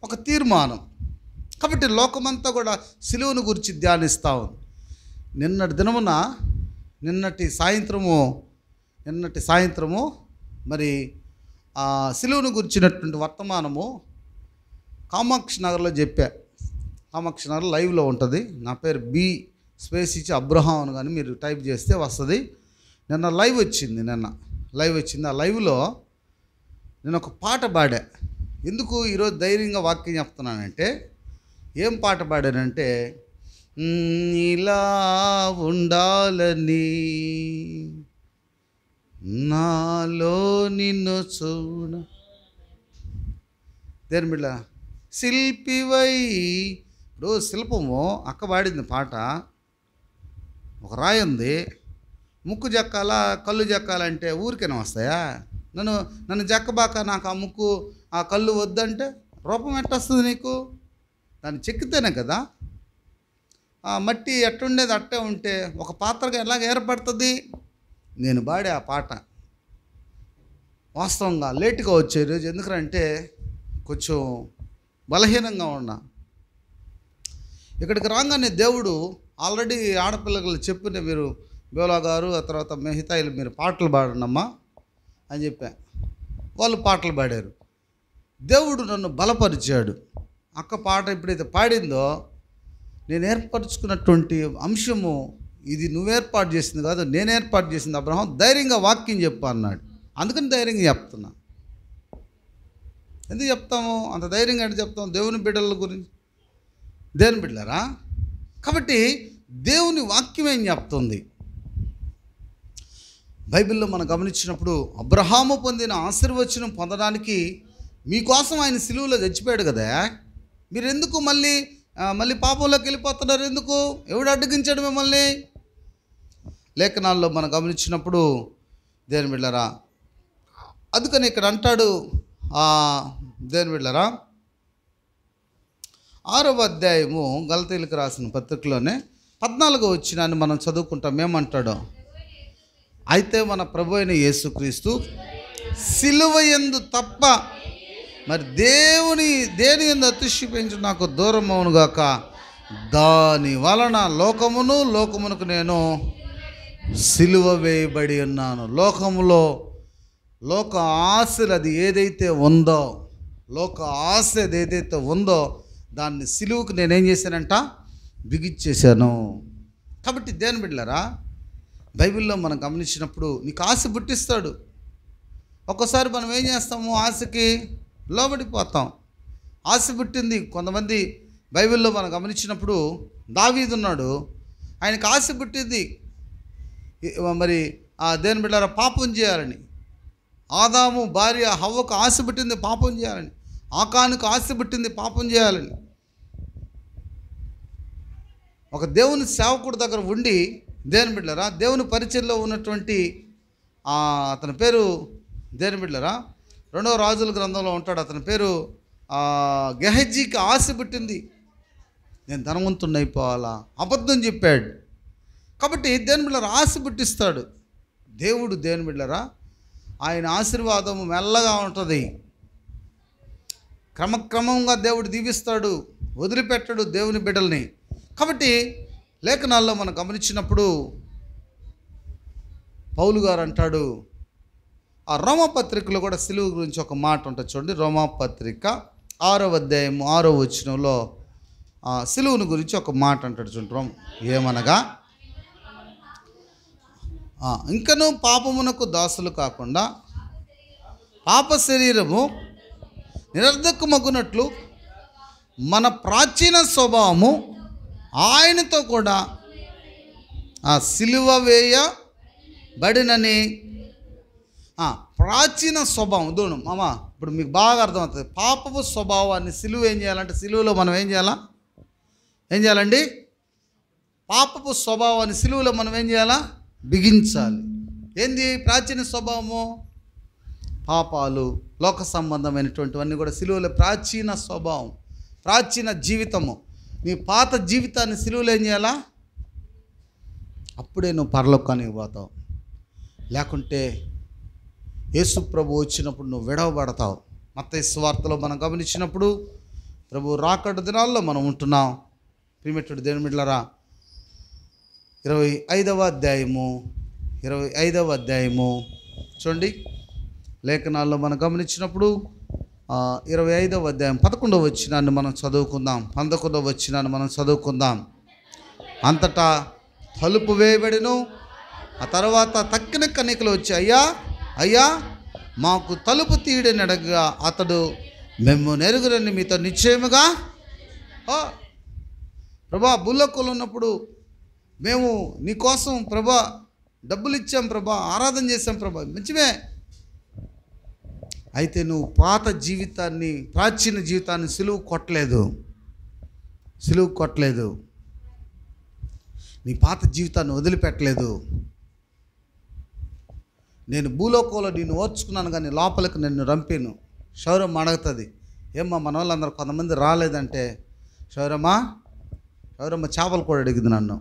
ఒక తీర్మానం కాబట్టి లోకమంతా కూడా సిలువును గురించి ధ్యానిస్తా ఉంది నిన్నటి దినమున నిన్నటి సాయంత్రము నిన్నటి సాయంత్రము మరి ఆ సిలువును గురించినటువంటి వర్తమానము కామాక్షి నగర్లో చెప్పా కామాక్షి నగర్ లైవ్లో ఉంటుంది నా పేరు బి స్పేస్ ఇచ్చి అబ్రహాం అని కానీ మీరు టైప్ చేస్తే వస్తుంది నిన్న లైవ్ వచ్చింది నిన్న లైవ్ వచ్చింది ఆ లైవ్లో నేను ఒక పాట పాడా ఎందుకు ఈరోజు ధైర్యంగా వాక్యం చెప్తున్నానంటే ఏం పాట పాడానంటే ఇలా ఉండాలని నాలో నిన్ను చూడ దేని బిడ్డ శిల్పివై ఇప్పుడు శిల్పము అక్క పాడింది పాట ఒక రాయి ఉంది ముక్కు జక్కాలా కళ్ళు జక్కాలంటే ఊరికైనా వస్తాయా నన్ను నన్ను జక్కబాక నాకు ఆ ముక్కు ఆ కళ్ళు వద్దంటే రూపం ఎట్టొస్తుంది నీకు దాన్ని చెక్కితేనే కదా ఆ మట్టి ఎట్టుండేది అట్టే ఉంటే ఒక పాత్రగా ఎలాగ ఏర్పడుతుంది నేను పాడే ఆ పాట వాస్తవంగా లేట్గా వచ్చే రోజు ఎందుకంటే కొంచెం బలహీనంగా ఉన్నా ఇక్కడికి రాగానే దేవుడు ఆల్రెడీ ఆడపిల్లలు చెప్పిన మీరు బేలా గారు ఆ తర్వాత మెహితాయిలు మీరు పాటలు పాడనమ్మా అని చెప్పా వాళ్ళు పాటలు పాడారు దేవుడు నన్ను బలపరిచాడు అక్క పాట ఎప్పుడైతే పాడిందో నేను ఏర్పరచుకున్నటువంటి అంశము ఇది నువ్వు ఏర్పాటు చేసింది కాదు నేను ఏర్పాటు చేసింది అబ్రహం ధైర్యంగా వాక్యం చెప్పు అన్నాడు అందుకని ధైర్యంగా చెప్తున్నా ఎందుకు చెప్తాము అంత ధైర్యంగా అంటే చెప్తాం దేవుని బిడ్డల గురించి దేవుని బిడ్డలరా కాబట్టి దేవుని వాక్యం ఏం చెప్తుంది బైబిల్లో మనం గమనించినప్పుడు అబ్రహాము పొందిన ఆశీర్వచనం పొందడానికి మీకోసం ఆయన సిలువులో చచ్చిపోయాడు కదా మీరు ఎందుకు మళ్ళీ మళ్ళీ పాపంలోకి వెళ్ళిపోతున్నారు ఎందుకు ఎవడు అడ్డగించాడు మిమ్మల్ని లేఖనాల్లో మనం గమనించినప్పుడు దేని వెళ్ళారా అందుకని ఇక్కడ అంటాడు దేని వెళ్ళారా ఆరవ అధ్యాయము గలతీలకు రాసిన పత్రికలోనే పద్నాలుగో వచ్చినాన్ని మనం చదువుకుంటాం ఏమంటాడు అయితే మన ప్రభు అయిన యేసుక్రీస్తు సిలువ ఎందు తప్ప మరి దేవుని దేని ఎందు అతిశిపించు నాకు దూరం అవునుగాక దాని వలన లోకమును లోకమునకు నేను సిలువ వేయబడి ఉన్నాను లోకంలో లోక ఆశలు అది ఏదైతే ఉందో లోక ఆశ ఏదైతే ఉందో దాన్ని సిలువుకు నేనేం చేశానంట బిగిచ్చేసాను కాబట్టి దేని బిడ్డారా బైబిల్లో మనం గమనించినప్పుడు నీకు ఆశ పుట్టిస్తాడు ఒక్కసారి మనం ఏం చేస్తాము ఆశకి లోబడిపోతాం ఆశ పుట్టింది కొంతమంది బైబిల్లో మనం గమనించినప్పుడు దావీదు ఉన్నాడు ఆయనకు ఆశ పుట్టింది మరి ఆ దేని బిడ్డారా పాపం చేయాలని ఆదాము భార్య హవ్వకు ఆశ పెట్టింది పాపం చేయాలని ఆకానికి ఆశ పెట్టింది పాపం చేయాలని ఒక దేవుని సేవకుడి దగ్గర ఉండి దేని బిడ్డలరా దేవుని పరిచయంలో ఉన్నటువంటి అతని పేరు దేని బిడ్డలరా రెండవ రాజుల గ్రంథంలో ఉంటాడు అతని పేరు గెహజీకి ఆశ పెట్టింది నేను ధనవంతుడిని అయిపోవాలా అబద్ధం చెప్పాడు కాబట్టి దేని బిడ్డరా ఆశ పుట్టిస్తాడు దేవుడు దేని బిడ్డరా ఆయన ఆశీర్వాదము మెల్లగా ఉంటుంది క్రమక్రమంగా దేవుడు దీవిస్తాడు వదిలిపెట్టడు దేవుని బిడ్డల్ని కాబట్టి లేఖనాల్లో మనం గమనించినప్పుడు పౌలు గారు అంటాడు ఆ రోమపత్రికలో కూడా సిలువు గురించి ఒక మాట ఉంటుంది చూడండి రోమపత్రిక ఆరో అధ్యాయము ఆరో వచనంలో సిలువుని గురించి ఒక మాట అంటాడు చూడండి రోమ ఏమనగా ఇంకను పాపమునకు దాసులు కాకుండా పాప శరీరము నిరర్ధకమగునట్లు మన ప్రాచీన స్వభావము ఆయనతో కూడా ఆ సిలువ వేయబడినని ప్రాచీన స్వభావం దూను మామ ఇప్పుడు మీకు బాగా అర్థమవుతుంది పాపపు స్వభావాన్ని సిలువ ఏం చేయాలంటే సిలువలో మనం ఏం చేయాలా ఏం చేయాలండి పాపపు స్వభావాన్ని సిలువలో మనం ఏం చేయాలా బిగించాలి ఏంది ప్రాచీన స్వభావము పాపాలు లోక సంబంధమైనటువంటివన్నీ కూడా సిలువలే ప్రాచీన స్వభావం ప్రాచీన జీవితము నీ పాత జీవితాన్ని సిలువలు ఏం చేయాలా అప్పుడే నువ్వు పరలోకానికి పోతావు లేకుంటే యేసు ప్రభు వచ్చినప్పుడు నువ్వు విడవబడతావు మత స్వార్థలో మనం గమనించినప్పుడు ప్రభు రాకడ దినాల్లో మనం ఉంటున్నాం ప్రిమిటెడ్ దేని మిడ్లరా ఇరవై ఐదవ అధ్యాయము ఇరవై ఐదవ అధ్యాయము చూడండి లేఖనాల్లో మనం గమనించినప్పుడు ఇరవై ఐదవ అధ్యాయం పదకొండవ వచ్చినాన్ని మనం చదువుకుందాం పంతొమ్మిదవ వచ్చినాన్ని మనం చదువుకుందాం అంతటా తలుపు వేయబడిను ఆ తర్వాత తక్కిన కనికలు వచ్చి అయ్యా అయ్యా మాకు తలుపు తీయడని అడగగా అతడు మేము నెరుగురని మీతో నిశ్చయముగా ప్రభా బుల్లక్కులు ఉన్నప్పుడు మేము నీకోసం ప్రభా డబ్బులు ఇచ్చాం ప్రభా ఆరాధన చేశాం ప్రభా మంచివే అయితే నువ్వు పాత జీవితాన్ని ప్రాచీన జీవితాన్ని సులువు కొట్టలేదు సులువు కొట్టలేదు నీ పాత జీవితాన్ని వదిలిపెట్టలేదు నేను భూలోకంలో నేను ఓర్చుకున్నాను కానీ లోపలికి నన్ను రంపాను శౌరమ్మ అడుగుతుంది ఏమ్మా మన వాళ్ళందరూ కొంతమంది రాలేదంటే శౌరమ్మ శౌరమ్మ చేపలు కూడా అడిగింది నన్ను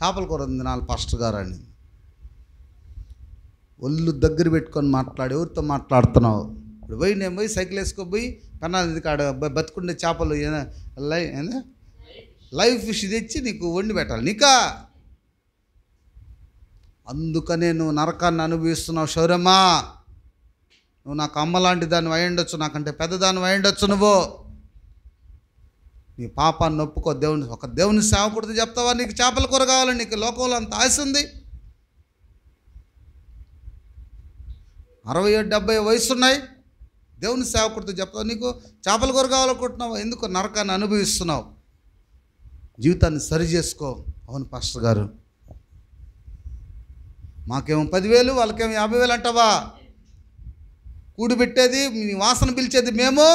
చేపల కూర తినాలి పాస్టర్ గారు అని ఒళ్ళు దగ్గర పెట్టుకొని మాట్లాడి ఎవరితో మాట్లాడుతున్నావు ఇప్పుడు పోయి నేను పోయి సైకిల్ వేసుకొని పోయి ఇది కాడ బతుకుండే చేపలు లైవ్ ఫిష్ తెచ్చి నీకు వండి పెట్టాలి నీకా అందుకనే నువ్వు నరకాన్ని అనుభవిస్తున్నావు శౌరమ్మా నువ్వు నాకు అమ్మలాంటి దాన్ని అయ్యుండొచ్చు నాకంటే పెద్దదాన్ని అయ్యుండొచ్చు నువ్వు నీ పాపాన్ని నొప్పుకో దేవుని ఒక దేవుని సేవకుడితో చెప్తావా నీకు చేపల కూర కావాలి నీకు లోకంలో అంత ఆశ ఉంది అరవై ఏడు డెబ్బై వయసున్నాయి దేవుని సేవకుడితో చెప్తావు నీకు చేపల కూర కావాలనుకుంటున్నావు ఎందుకు నరకాన్ని అనుభవిస్తున్నావు జీవితాన్ని సరి చేసుకో అవును పాస్టర్ గారు మాకేమో పదివేలు వాళ్ళకేమో యాభై వేలు అంటావా కూడిపెట్టేది మీ వాసన పిలిచేది మేము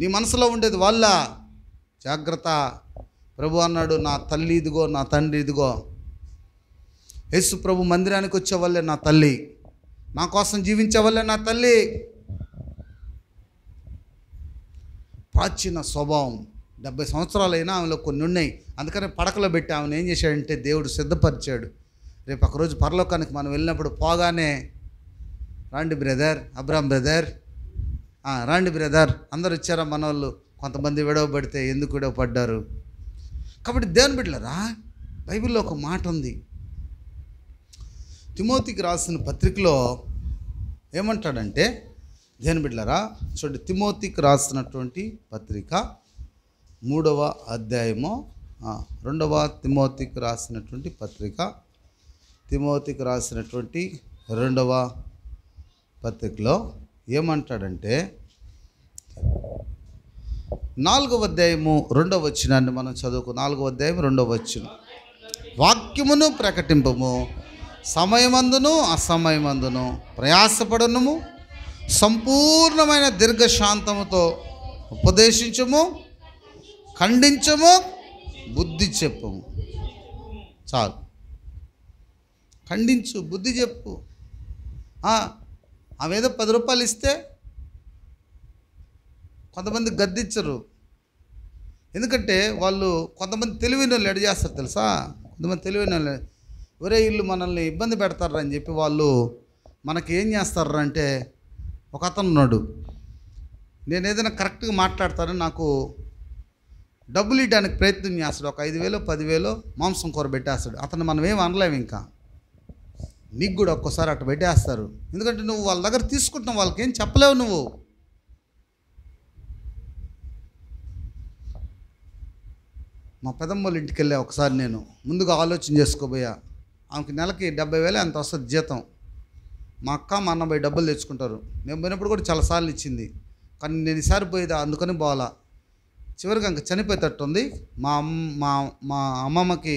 నీ మనసులో ఉండేది వాళ్ళ జాగ్రత్త ప్రభు అన్నాడు నా తల్లి ఇదిగో నా తండ్రి ఇదిగో యేసు ప్రభు మందిరానికి వచ్చేవాళ్ళే నా తల్లి నా కోసం జీవించేవాళ్ళే నా తల్లి ప్రాచీన స్వభావం డెబ్బై సంవత్సరాలైనా ఆమెలో కొన్ని ఉన్నాయి అందుకని పడకలో పెట్టి ఆమెను ఏం చేశాడంటే దేవుడు సిద్ధపరిచాడు రేపు ఒకరోజు పరలోకానికి మనం వెళ్ళినప్పుడు పోగానే రాండి బ్రదర్ అబ్రామ్ బ్రదర్ రాండి బ్రదర్ అందరు ఇచ్చారా వాళ్ళు కొంతమంది విడవబడితే ఎందుకు విడవపడ్డారు కాబట్టి దేవుని బిడ్డలరా బైబిల్లో ఒక మాట ఉంది తిమోతికి రాసిన పత్రికలో ఏమంటాడంటే దేని బిడ్డలరా చూడండి తిమోతికి రాసినటువంటి పత్రిక మూడవ అధ్యాయము రెండవ తిమోతికి రాసినటువంటి పత్రిక తిమోతికి రాసినటువంటి రెండవ పత్రికలో ఏమంటాడంటే నాలుగవ అధ్యాయము రెండవ వచ్చినాన్ని మనం చదువుకు నాలుగవ అధ్యాయం రెండవ వచ్చిన వాక్యమును ప్రకటింపము సమయమందును అసమయమందును ప్రయాసపడనుము సంపూర్ణమైన దీర్ఘశాంతముతో ఉపదేశించము ఖండించము బుద్ధి చెప్పము చాలు ఖండించు బుద్ధి చెప్పు అవేదో పది రూపాయలు ఇస్తే కొంతమంది గద్దించరు ఎందుకంటే వాళ్ళు కొంతమంది తెలివైన వాళ్ళు ఎడ చేస్తారు తెలుసా కొంతమంది తెలివైన వాళ్ళు ఒరే ఇల్లు మనల్ని ఇబ్బంది పెడతారని అని చెప్పి వాళ్ళు మనకి ఏం చేస్తారు అంటే ఒక అతను ఉన్నాడు నేను ఏదైనా కరెక్ట్గా మాట్లాడతాను నాకు డబ్బులు ఇవ్వడానికి ప్రయత్నం చేస్తాడు ఒక ఐదు వేలు పదివేలో మాంసం కూర పెట్టేస్తాడు అతను మనం ఏం అనలేము ఇంకా నీకు కూడా ఒక్కోసారి అటు పెట్టేస్తారు ఎందుకంటే నువ్వు వాళ్ళ దగ్గర తీసుకుంటున్నావు వాళ్ళకి ఏం చెప్పలేవు నువ్వు మా పెదమ్మలు ఇంటికి వెళ్ళా ఒకసారి నేను ముందుగా ఆలోచన చేసుకోబోయా ఆమెకి నెలకి డెబ్బై వేలు అంత వస్తుంది జీతం మా అక్క మా అన్న డబ్బులు తెచ్చుకుంటారు మేము పోయినప్పుడు కూడా చాలాసార్లు ఇచ్చింది కానీ నేను ఈసారి పోయేది అందుకని బాలా చివరికి ఇంక చనిపోయేటట్టుంది మా అమ్మ మా మా అమ్మమ్మకి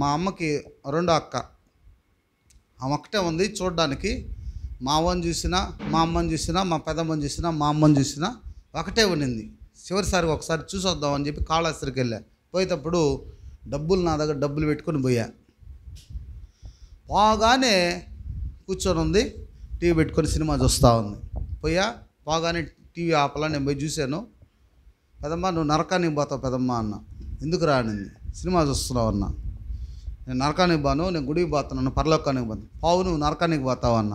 మా అమ్మకి రెండో అక్క ఆమె ఒక్కటే ఉంది చూడడానికి మా అమ్మని చూసినా మా అమ్మని చూసినా మా పెదమ్మని చూసినా మా అమ్మని చూసినా ఒకటే ఉండింది చివరిసారి ఒకసారి చూసొద్దామని చెప్పి కాళహస్తికి వెళ్ళా పోయేటప్పుడు డబ్బులు నా దగ్గర డబ్బులు పెట్టుకొని పోయా పోగానే కూర్చొని ఉంది టీవీ పెట్టుకొని సినిమా చూస్తూ ఉంది పోయా పోగానే టీవీ ఆపలా నేను పోయి చూశాను పెదమ్మ నువ్వు నరకానికి పోతావు పెదమ్మ అన్న ఎందుకు రానింది సినిమా చూస్తున్నావు అన్నా నేను నరకానికి బాను నేను గుడికి పోతాను నన్ను పరలోకానికి పోతాను పావు నువ్వు నరకానికి పోతావు అన్న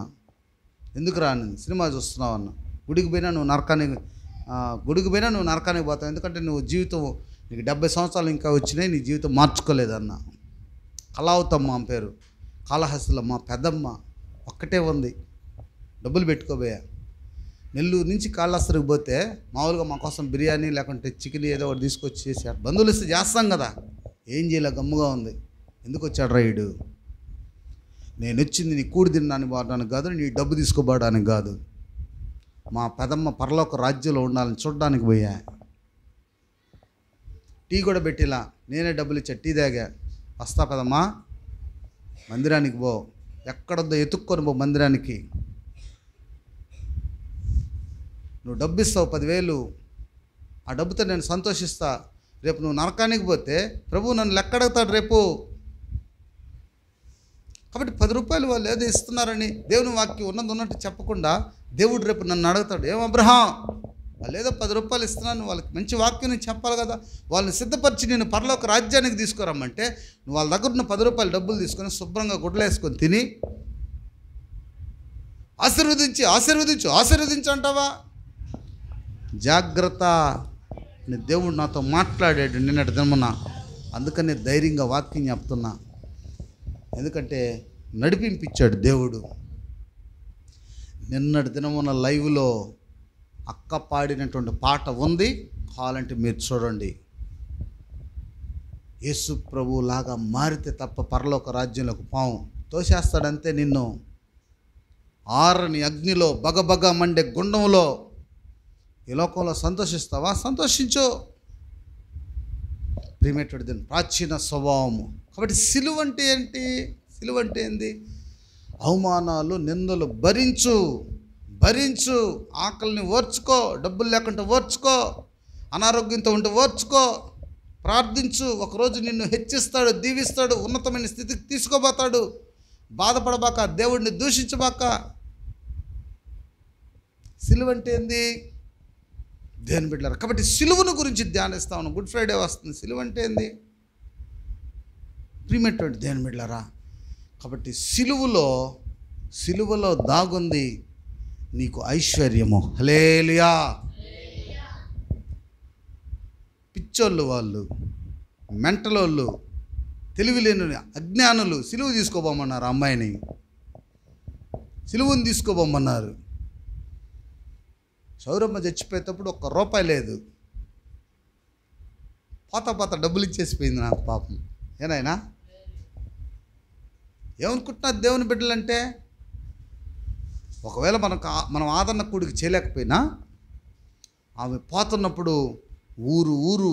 ఎందుకు రాను సినిమా చూస్తున్నావు అన్న గుడికి పోయినా నువ్వు నరకానికి గుడికి పోయినా నువ్వు నరకానికి పోతావు ఎందుకంటే నువ్వు జీవితం నీకు డెబ్బై సంవత్సరాలు ఇంకా వచ్చినాయి నీ జీవితం మార్చుకోలేదన్న కళావతమ్మ అని పేరు కాళహస్తులమ్మ పెద్దమ్మ ఒక్కటే ఉంది డబ్బులు పెట్టుకోబోయా నెల్లూరు నుంచి కాళహస్తికి పోతే మామూలుగా మా కోసం బిర్యానీ లేకుంటే చికెన్ ఏదో ఒకటి తీసుకొచ్చి చేసి బంధువులు ఇస్తే చేస్తాం కదా ఏం చేయలే గమ్ముగా ఉంది ఎందుకు వచ్చాడు రాయుడు నేను వచ్చింది నీ కూడి తిన్నాను వాడడానికి కాదు నీ డబ్బు తీసుకోబడడానికి కాదు మా పెదమ్మ పరలోక రాజ్యంలో ఉండాలని చూడడానికి పోయా టీ కూడా పెట్టిలా నేనే డబ్బులు ఇచ్చా టీ తాగా వస్తా పెదమ్మా మందిరానికి పో ఎక్కడొద్దో ఎత్తుక్కొని పో మందిరానికి నువ్వు డబ్బు ఇస్తావు పదివేలు ఆ డబ్బుతో నేను సంతోషిస్తా రేపు నువ్వు నరకానికి పోతే ప్రభు నన్ను లెక్కడతాడు రేపు కాబట్టి పది రూపాయలు వాళ్ళు ఏదో ఇస్తున్నారని దేవుని వాక్యం ఉన్నది ఉన్నట్టు చెప్పకుండా దేవుడు రేపు నన్ను అడుగుతాడు ఏం అబ్రహం వాళ్ళు ఏదో పది రూపాయలు ఇస్తున్నాను వాళ్ళకి మంచి వాక్యం చెప్పాలి కదా వాళ్ళని సిద్ధపరిచి నేను ఒక రాజ్యానికి తీసుకురమ్మంటే నువ్వు వాళ్ళ దగ్గర ఉన్న పది రూపాయలు డబ్బులు తీసుకొని శుభ్రంగా గుడ్లేసుకొని తిని ఆశీర్వదించి ఆశీర్వదించు ఆశీర్వదించు అంటావా జాగ్రత్త దేవుడు నాతో మాట్లాడాడు నిన్నటి జన్మన అందుకని ధైర్యంగా వాక్యం చెప్తున్నా ఎందుకంటే నడిపింపించాడు దేవుడు నిన్నటి ఉన్న లైవ్లో అక్క పాడినటువంటి పాట ఉంది కావాలంటే మీరు చూడండి యేసు ప్రభు లాగా మారితే తప్ప పరలోక రాజ్యంలోకి పాము తోసేస్తాడంతే నిన్ను ఆరని అగ్నిలో బగబగ మండే గుండంలో ఈ లోకంలో సంతోషిస్తావా సంతోషించు ప్రిమేటెడ్ దీని ప్రాచీన స్వభావము కాబట్టి సిలువ అంటే ఏంటి సిలువ అంటే ఏంది అవమానాలు నిందలు భరించు భరించు ఆకలిని ఓర్చుకో డబ్బులు లేకుంటే ఓర్చుకో అనారోగ్యంతో ఉంటే ఓర్చుకో ప్రార్థించు ఒకరోజు నిన్ను హెచ్చిస్తాడు దీవిస్తాడు ఉన్నతమైన స్థితికి తీసుకోబోతాడు బాధపడబాక దేవుడిని దూషించబాక సిలువ అంటే ఏంది దేని బిడ్డారు కాబట్టి సిలువను గురించి ధ్యానిస్తా ఉన్నాం గుడ్ ఫ్రైడే వస్తుంది సిలువ అంటే ఏంది ప్రియమైనటువంటి దేని మిడ్లరా కాబట్టి సిలువులో సిలువలో దాగుంది నీకు ఐశ్వర్యము హలేలియా పిచ్చోళ్ళు వాళ్ళు మెంటలోళ్ళు లేని అజ్ఞానులు సిలువు తీసుకోబోమన్నారు అమ్మాయిని సిలువుని తీసుకోబోమన్నారు సౌరమ్మ చచ్చిపోయేటప్పుడు ఒక్క రూపాయి లేదు పాత పాత డబ్బులు ఇచ్చేసిపోయింది నాకు పాపం ఏనాయనా ఏమనుకుంటున్నా దేవుని బిడ్డలంటే ఒకవేళ మనకు మనం ఆదరణ కూడికి చేయలేకపోయినా ఆమె పోతున్నప్పుడు ఊరు ఊరు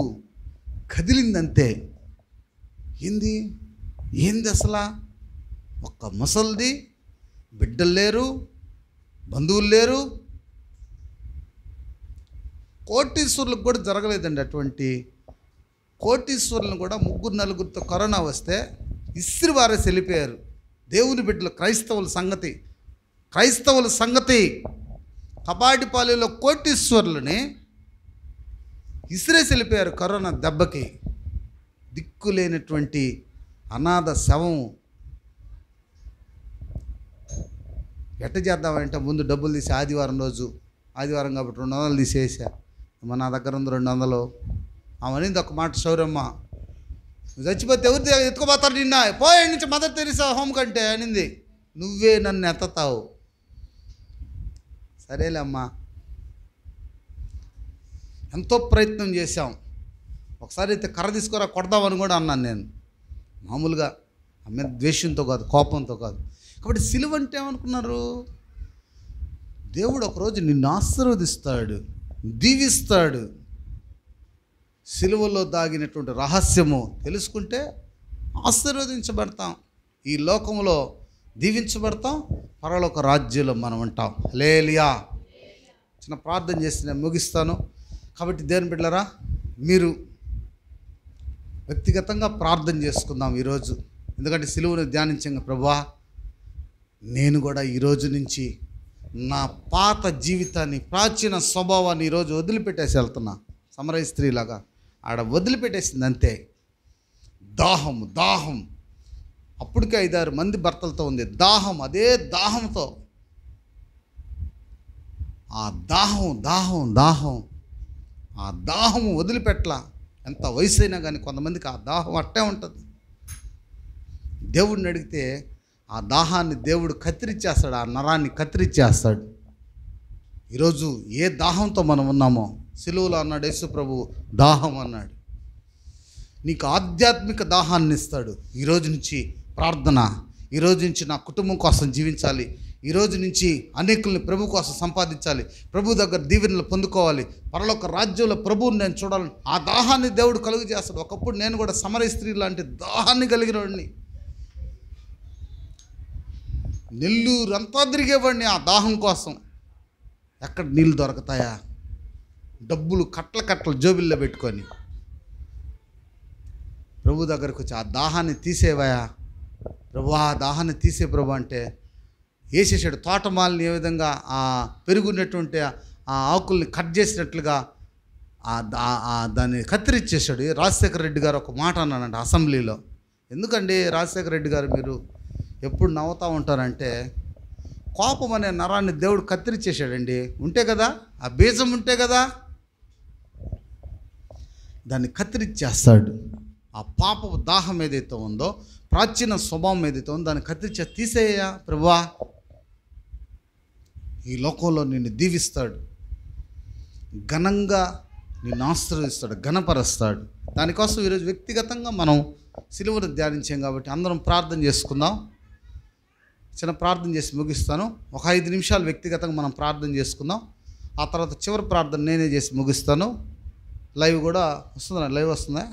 కదిలిందంతే ఏంది ఏంది అసలు ఒక్క ముసల్ది బిడ్డలు లేరు బంధువులు లేరు కోటీశ్వరులకు కూడా జరగలేదండి అటువంటి కోటీశ్వరులను కూడా ముగ్గురు నలుగురితో కరోనా వస్తే ఇస్త్రి వారే చెల్లిపోయారు దేవుని బిడ్డలు క్రైస్తవుల సంగతి క్రైస్తవుల సంగతి కపాటిపాలెలో కోటీశ్వరులని ఇసురే చెలిపారు కరోనా దెబ్బకి దిక్కులేనటువంటి అనాథ శవం ఎట్ట చేద్దామంటే ముందు డబ్బులు తీసి ఆదివారం రోజు ఆదివారం కాబట్టి రెండు వందలు తీసేసా మన దగ్గర ఉంది రెండు వందలు అవన్నీ ఒక మాట శౌరమ్మ నువ్వు చచ్చిపోతే ఎవరు ఎత్తుకుపోతారు నిన్న పోయే నుంచి మదర్ తెరిసా హోమ్ కంటే అనింది నువ్వే నన్ను ఎత్తతావు సరేలే అమ్మా ఎంతో ప్రయత్నం చేశాం ఒకసారి అయితే కర్ర తీసుకురా కొడదామని కూడా అన్నాను నేను మామూలుగా ఆమె ద్వేషంతో కాదు కోపంతో కాదు కాబట్టి సిలువ అంటే ఏమనుకున్నారు దేవుడు ఒకరోజు నిన్ను ఆశీర్వదిస్తాడు దీవిస్తాడు సిలువలో దాగినటువంటి రహస్యము తెలుసుకుంటే ఆశీర్వదించబడతాం ఈ లోకంలో దీవించబడతాం పరలోక రాజ్యంలో మనం ఉంటాం లేలియా చిన్న ప్రార్థన చేసి నేను ముగిస్తాను కాబట్టి దేని బిడ్డరా మీరు వ్యక్తిగతంగా ప్రార్థన చేసుకుందాం ఈరోజు ఎందుకంటే సిలువును ధ్యానించంగా ప్రభా నేను కూడా ఈరోజు నుంచి నా పాత జీవితాన్ని ప్రాచీన స్వభావాన్ని ఈరోజు వదిలిపెట్టేసి వెళ్తున్నా సమరయ స్త్రీలాగా ఆడ వదిలిపెట్టేసింది అంతే దాహం దాహం అప్పటికే ఐదారు మంది భర్తలతో ఉంది దాహం అదే దాహంతో ఆ దాహం దాహం దాహం ఆ దాహం వదిలిపెట్టలా ఎంత వయసు అయినా కానీ కొంతమందికి ఆ దాహం అట్టే ఉంటుంది దేవుడిని అడిగితే ఆ దాహాన్ని దేవుడు కత్తిరిచ్చేస్తాడు ఆ నరాన్ని కత్తిరిచ్చేస్తాడు ఈరోజు ఏ దాహంతో మనం ఉన్నామో సిలువలో అన్నాడు యేసు ప్రభు దాహం అన్నాడు నీకు ఆధ్యాత్మిక దాహాన్ని ఇస్తాడు ఈరోజు నుంచి ప్రార్థన ఈరోజు నుంచి నా కుటుంబం కోసం జీవించాలి ఈరోజు నుంచి అనేకుల్ని ప్రభు కోసం సంపాదించాలి ప్రభు దగ్గర దీవెనలు పొందుకోవాలి పరలోక రాజ్యంలో ప్రభువుని నేను చూడాలని ఆ దాహాన్ని దేవుడు కలుగు చేస్తాడు ఒకప్పుడు నేను కూడా సమర స్త్రీ లాంటి దాహాన్ని కలిగిన వాడిని అంతా తిరిగేవాడిని ఆ దాహం కోసం ఎక్కడ నీళ్ళు దొరకతాయా డబ్బులు కట్టల కట్టలు జోబిల్లో పెట్టుకొని ప్రభు దగ్గరకు వచ్చి ఆ దాహాన్ని తీసేవాయా ప్రభు ఆ దాహాన్ని తీసే ప్రభు అంటే వేసేసాడు తోటమాలని ఏ విధంగా ఆ పెరుగున్నటువంటి ఆ ఆకుల్ని కట్ చేసినట్లుగా ఆ దాన్ని కత్తిరిచ్చేసాడు రాజశేఖర రెడ్డి గారు ఒక మాట అన్నానంట అసెంబ్లీలో ఎందుకండి రాజశేఖర రెడ్డి గారు మీరు ఎప్పుడు నవ్వుతూ ఉంటారంటే కోపం అనే నరాన్ని దేవుడు కత్తిరిచ్చేసాడండి ఉంటే కదా ఆ బీజం ఉంటే కదా దాన్ని కత్తిరించేస్తాడు ఆ పాపపు దాహం ఏదైతే ఉందో ప్రాచీన స్వభావం ఏదైతే ఉందో దాన్ని కత్తిరిచ్చే తీసేయ ప్రభువా ఈ లోకంలో నిన్ను దీవిస్తాడు ఘనంగా నిన్ను ఆశ్రయిస్తాడు ఘనపరుస్తాడు దానికోసం ఈరోజు వ్యక్తిగతంగా మనం సిలువను ధ్యానించాం కాబట్టి అందరం ప్రార్థన చేసుకుందాం చిన్న ప్రార్థన చేసి ముగిస్తాను ఒక ఐదు నిమిషాలు వ్యక్తిగతంగా మనం ప్రార్థన చేసుకుందాం ఆ తర్వాత చివరి ప్రార్థన నేనే చేసి ముగిస్తాను లైవ్ కూడా వస్తుందా లైవ్ వస్తుందా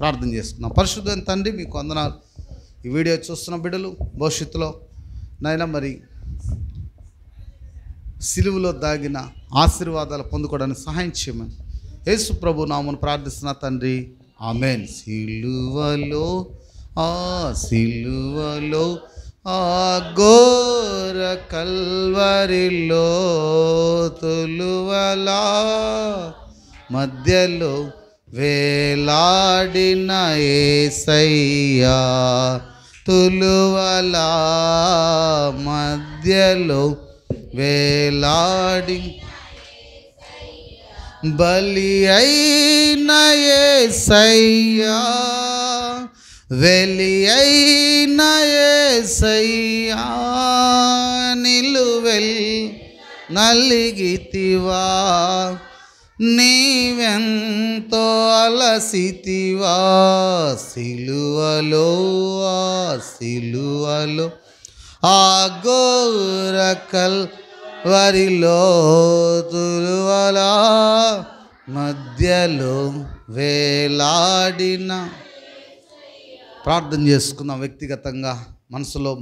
ప్రార్థన చేస్తున్నాం పరిశుద్ధం తండ్రి మీకు వందనాలు ఈ వీడియో చూస్తున్న బిడ్డలు భవిష్యత్తులో నైనా మరి సిలువులో దాగిన ఆశీర్వాదాలు పొందుకోవడానికి సహాయం చేయమని యేసు ప్రభు నామను ప్రార్థిస్తున్న తండ్రి ఆమెన్ సిలువలో ఆ సిలువలో ఆ గోర కల్వరిలో తులువలా మధ్యలో వేలాడిన ఏసయ్యా తులువల మధ్యలో వేలాడి బలి అయిన ఏసయ్యా వెలి అయిన ఏసయ్యా నిలువెల్ నలిగితివా నీవెంతో అలసితివా సిలువలో ఆ సిలువలో ఆ గోరకల్ వరిలో తులువలా మధ్యలో వేలాడిన ప్రార్థన చేసుకుందాం వ్యక్తిగతంగా మనసులో